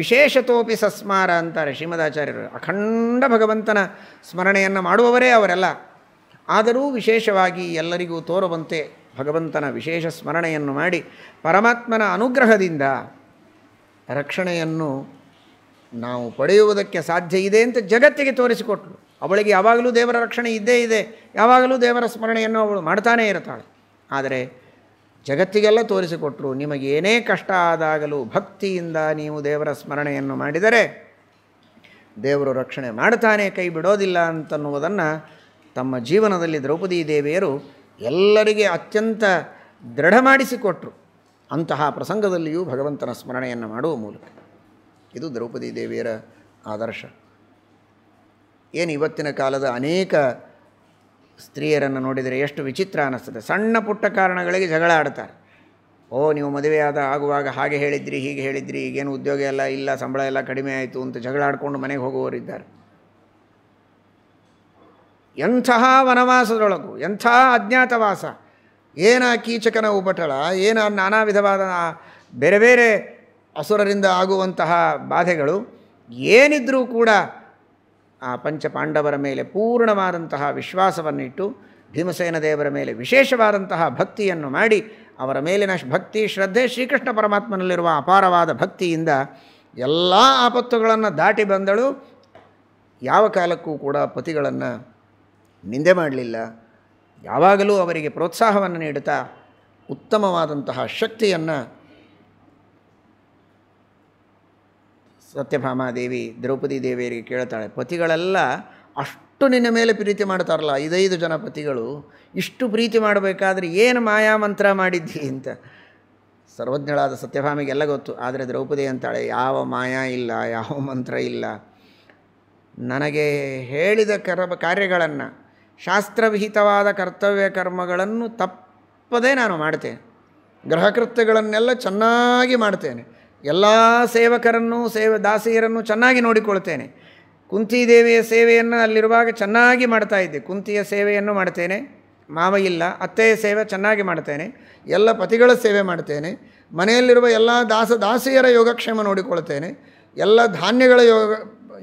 ವಿಶೇಷತೋಪಿ ಸಸ್ಮಾರ ಅಂತಾರೆ ಶ್ರೀಮದಾಚಾರ್ಯರು ಅಖಂಡ ಭಗವಂತನ ಸ್ಮರಣೆಯನ್ನು ಮಾಡುವವರೇ ಅವರೆಲ್ಲ ಆದರೂ ವಿಶೇಷವಾಗಿ ಎಲ್ಲರಿಗೂ ತೋರುವಂತೆ ಭಗವಂತನ ವಿಶೇಷ ಸ್ಮರಣೆಯನ್ನು ಮಾಡಿ ಪರಮಾತ್ಮನ ಅನುಗ್ರಹದಿಂದ ರಕ್ಷಣೆಯನ್ನು ನಾವು ಪಡೆಯುವುದಕ್ಕೆ ಸಾಧ್ಯ ಇದೆ ಅಂತ ಜಗತ್ತಿಗೆ ತೋರಿಸಿಕೊಟ್ಲು ಅವಳಿಗೆ ಯಾವಾಗಲೂ ದೇವರ ರಕ್ಷಣೆ ಇದ್ದೇ ಇದೆ ಯಾವಾಗಲೂ ದೇವರ ಸ್ಮರಣೆಯನ್ನು ಅವಳು ಮಾಡ್ತಾನೇ ಇರ್ತಾಳೆ ಆದರೆ ಜಗತ್ತಿಗೆಲ್ಲ ತೋರಿಸಿಕೊಟ್ರು ನಿಮಗೇನೇ ಕಷ್ಟ ಆದಾಗಲೂ ಭಕ್ತಿಯಿಂದ ನೀವು ದೇವರ ಸ್ಮರಣೆಯನ್ನು ಮಾಡಿದರೆ ದೇವರು ರಕ್ಷಣೆ ಮಾಡ್ತಾನೆ ಕೈ ಬಿಡೋದಿಲ್ಲ ಅಂತನ್ನುವುದನ್ನು ತಮ್ಮ ಜೀವನದಲ್ಲಿ ದ್ರೌಪದಿ ದೇವಿಯರು ಎಲ್ಲರಿಗೆ ಅತ್ಯಂತ ದೃಢ ಮಾಡಿಸಿಕೊಟ್ಟರು ಅಂತಹ ಪ್ರಸಂಗದಲ್ಲಿಯೂ ಭಗವಂತನ ಸ್ಮರಣೆಯನ್ನು ಮಾಡುವ ಮೂಲಕ ಇದು ದ್ರೌಪದಿ ದೇವಿಯರ ಆದರ್ಶ ಏನು ಇವತ್ತಿನ ಕಾಲದ ಅನೇಕ ಸ್ತ್ರೀಯರನ್ನು ನೋಡಿದರೆ ಎಷ್ಟು ವಿಚಿತ್ರ ಅನ್ನಿಸ್ತದೆ ಸಣ್ಣ ಪುಟ್ಟ ಕಾರಣಗಳಿಗೆ ಜಗಳ ಆಡ್ತಾರೆ ಓ ನೀವು ಮದುವೆಯಾದ ಆಗುವಾಗ ಹಾಗೆ ಹೇಳಿದ್ರಿ ಹೀಗೆ ಹೇಳಿದ್ರಿ ಈಗೇನು ಉದ್ಯೋಗ ಎಲ್ಲ ಇಲ್ಲ ಸಂಬಳ ಎಲ್ಲ ಕಡಿಮೆ ಆಯಿತು ಅಂತ ಜಗಳ ಮನೆಗೆ ಹೋಗುವವರಿದ್ದಾರೆ ಎಂತಹ ವನವಾಸದೊಳಗು ಎಂಥ ಅಜ್ಞಾತವಾಸ ಏನ ಕೀಚಕನ ಉಪಟಳ ಏನ ನಾನಾ ವಿಧವಾದ ಬೇರೆ ಬೇರೆ ಅಸುರರಿಂದ ಆಗುವಂತಹ ಬಾಧೆಗಳು ಏನಿದ್ರೂ ಕೂಡ ಆ ಪಂಚಪಾಂಡವರ ಮೇಲೆ ಪೂರ್ಣವಾದಂತಹ ವಿಶ್ವಾಸವನ್ನಿಟ್ಟು ಭೀಮಸೇನ ದೇವರ ಮೇಲೆ ವಿಶೇಷವಾದಂತಹ ಭಕ್ತಿಯನ್ನು ಮಾಡಿ ಅವರ ಮೇಲಿನ ಭಕ್ತಿ ಶ್ರದ್ಧೆ ಶ್ರೀಕೃಷ್ಣ ಪರಮಾತ್ಮನಲ್ಲಿರುವ ಅಪಾರವಾದ ಭಕ್ತಿಯಿಂದ ಎಲ್ಲ ಆಪತ್ತುಗಳನ್ನು ದಾಟಿ ಬಂದಳು ಯಾವ ಕಾಲಕ್ಕೂ ಕೂಡ ಪತಿಗಳನ್ನು ನಿಂದೆ ಮಾಡಲಿಲ್ಲ ಯಾವಾಗಲೂ ಅವರಿಗೆ ಪ್ರೋತ್ಸಾಹವನ್ನು ನೀಡುತ್ತಾ ಉತ್ತಮವಾದಂತಹ ಶಕ್ತಿಯನ್ನು ಸತ್ಯಭಾಮಾದೇವಿ ದ್ರೌಪದಿ ದೇವಿಯರಿಗೆ ಕೇಳ್ತಾಳೆ ಪತಿಗಳೆಲ್ಲ ಅಷ್ಟು ನಿನ್ನ ಮೇಲೆ ಪ್ರೀತಿ ಮಾಡ್ತಾರಲ್ಲ ಐದೈದು ಜನ ಪತಿಗಳು ಇಷ್ಟು ಪ್ರೀತಿ ಮಾಡಬೇಕಾದ್ರೆ ಏನು ಮಾಯಾ ಮಂತ್ರ ಮಾಡಿದ್ದಿ ಅಂತ ಸರ್ವಜ್ಞಳಾದ ಸತ್ಯಭಾಮಿಗೆಲ್ಲ ಗೊತ್ತು ಆದರೆ ದ್ರೌಪದಿ ಅಂತಾಳೆ ಯಾವ ಮಾಯಾ ಇಲ್ಲ ಯಾವ ಮಂತ್ರ ಇಲ್ಲ ನನಗೆ ಹೇಳಿದ ಕರ ಕಾರ್ಯಗಳನ್ನು ಶಾಸ್ತ್ರವಿಹಿತವಾದ ಕರ್ತವ್ಯ ಕರ್ಮಗಳನ್ನು ತಪ್ಪದೇ ನಾನು ಮಾಡ್ತೇನೆ ಗೃಹಕೃತ್ಯಗಳನ್ನೆಲ್ಲ ಚೆನ್ನಾಗಿ ಮಾಡ್ತೇನೆ ಎಲ್ಲ ಸೇವಕರನ್ನು ಸೇವ ದಾಸಿಯರನ್ನು ಚೆನ್ನಾಗಿ ನೋಡಿಕೊಳ್ತೇನೆ ಕುಂತಿದೇವಿಯ ಸೇವೆಯನ್ನು ಅಲ್ಲಿರುವಾಗ ಚೆನ್ನಾಗಿ ಮಾಡ್ತಾ ಇದ್ದೆ ಕುಂತಿಯ ಸೇವೆಯನ್ನು ಮಾಡ್ತೇನೆ ಮಾವ ಇಲ್ಲ ಅತ್ತೆಯ ಸೇವೆ ಚೆನ್ನಾಗಿ ಮಾಡ್ತೇನೆ ಎಲ್ಲ ಪತಿಗಳ ಸೇವೆ ಮಾಡ್ತೇನೆ ಮನೆಯಲ್ಲಿರುವ ಎಲ್ಲ ದಾಸ ದಾಸಿಯರ ಯೋಗಕ್ಷೇಮ ನೋಡಿಕೊಳ್ತೇನೆ ಎಲ್ಲ ಧಾನ್ಯಗಳ ಯೋಗ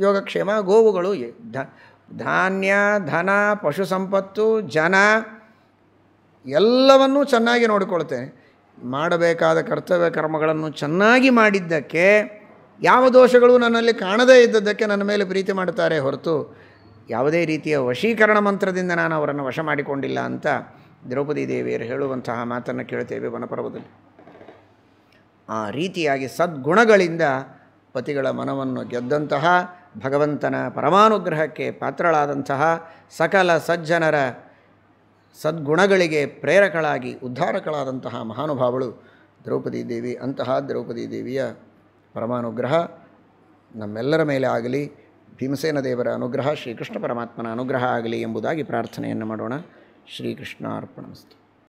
ಯೋಗಕ್ಷೇಮ ಗೋವುಗಳು ಧಾನ್ಯ ಧನ ಪಶು ಸಂಪತ್ತು ಜನ ಎಲ್ಲವನ್ನೂ ಚೆನ್ನಾಗಿ ನೋಡಿಕೊಳ್ತೇನೆ ಮಾಡಬೇಕಾದ ಕರ್ತವ್ಯ ಕರ್ಮಗಳನ್ನು ಚೆನ್ನಾಗಿ ಮಾಡಿದ್ದಕ್ಕೆ ಯಾವ ದೋಷಗಳು ನನ್ನಲ್ಲಿ ಕಾಣದೇ ಇದ್ದದ್ದಕ್ಕೆ ನನ್ನ ಮೇಲೆ ಪ್ರೀತಿ ಮಾಡ್ತಾರೆ ಹೊರತು ಯಾವುದೇ ರೀತಿಯ ವಶೀಕರಣ ಮಂತ್ರದಿಂದ ನಾನು ಅವರನ್ನು ವಶ ಮಾಡಿಕೊಂಡಿಲ್ಲ ಅಂತ ದ್ರೌಪದಿ ದೇವಿಯರು ಹೇಳುವಂತಹ ಮಾತನ್ನು ಕೇಳ್ತೇವೆ ವನಪರ್ವದಲ್ಲಿ ಆ ರೀತಿಯಾಗಿ ಸದ್ಗುಣಗಳಿಂದ ಪತಿಗಳ ಮನವನ್ನು ಗೆದ್ದಂತಹ ಭಗವಂತನ ಪರಮಾನುಗ್ರಹಕ್ಕೆ ಪಾತ್ರಳಾದಂತಹ ಸಕಲ ಸಜ್ಜನರ ಸದ್ಗುಣಗಳಿಗೆ ಪ್ರೇರಕಳಾಗಿ ಉದ್ಧಾರಕಳಾದಂತಹ ಮಹಾನುಭಾವಳು ದ್ರೌಪದೀ ದೇವಿ ಅಂತಹ ದ್ರೌಪದಿ ದೇವಿಯ ಪರಮಾನುಗ್ರಹ ನಮ್ಮೆಲ್ಲರ ಮೇಲೆ ಆಗಲಿ ಭೀಮಸೇನ ದೇವರ ಅನುಗ್ರಹ ಶ್ರೀಕೃಷ್ಣ ಪರಮಾತ್ಮನ ಅನುಗ್ರಹ ಆಗಲಿ ಎಂಬುದಾಗಿ ಪ್ರಾರ್ಥನೆಯನ್ನು ಮಾಡೋಣ ಶ್ರೀಕೃಷ್ಣ ಶ್ರೀಕೃಷ್ಣಾರ್ಪಣಮಸ್ತು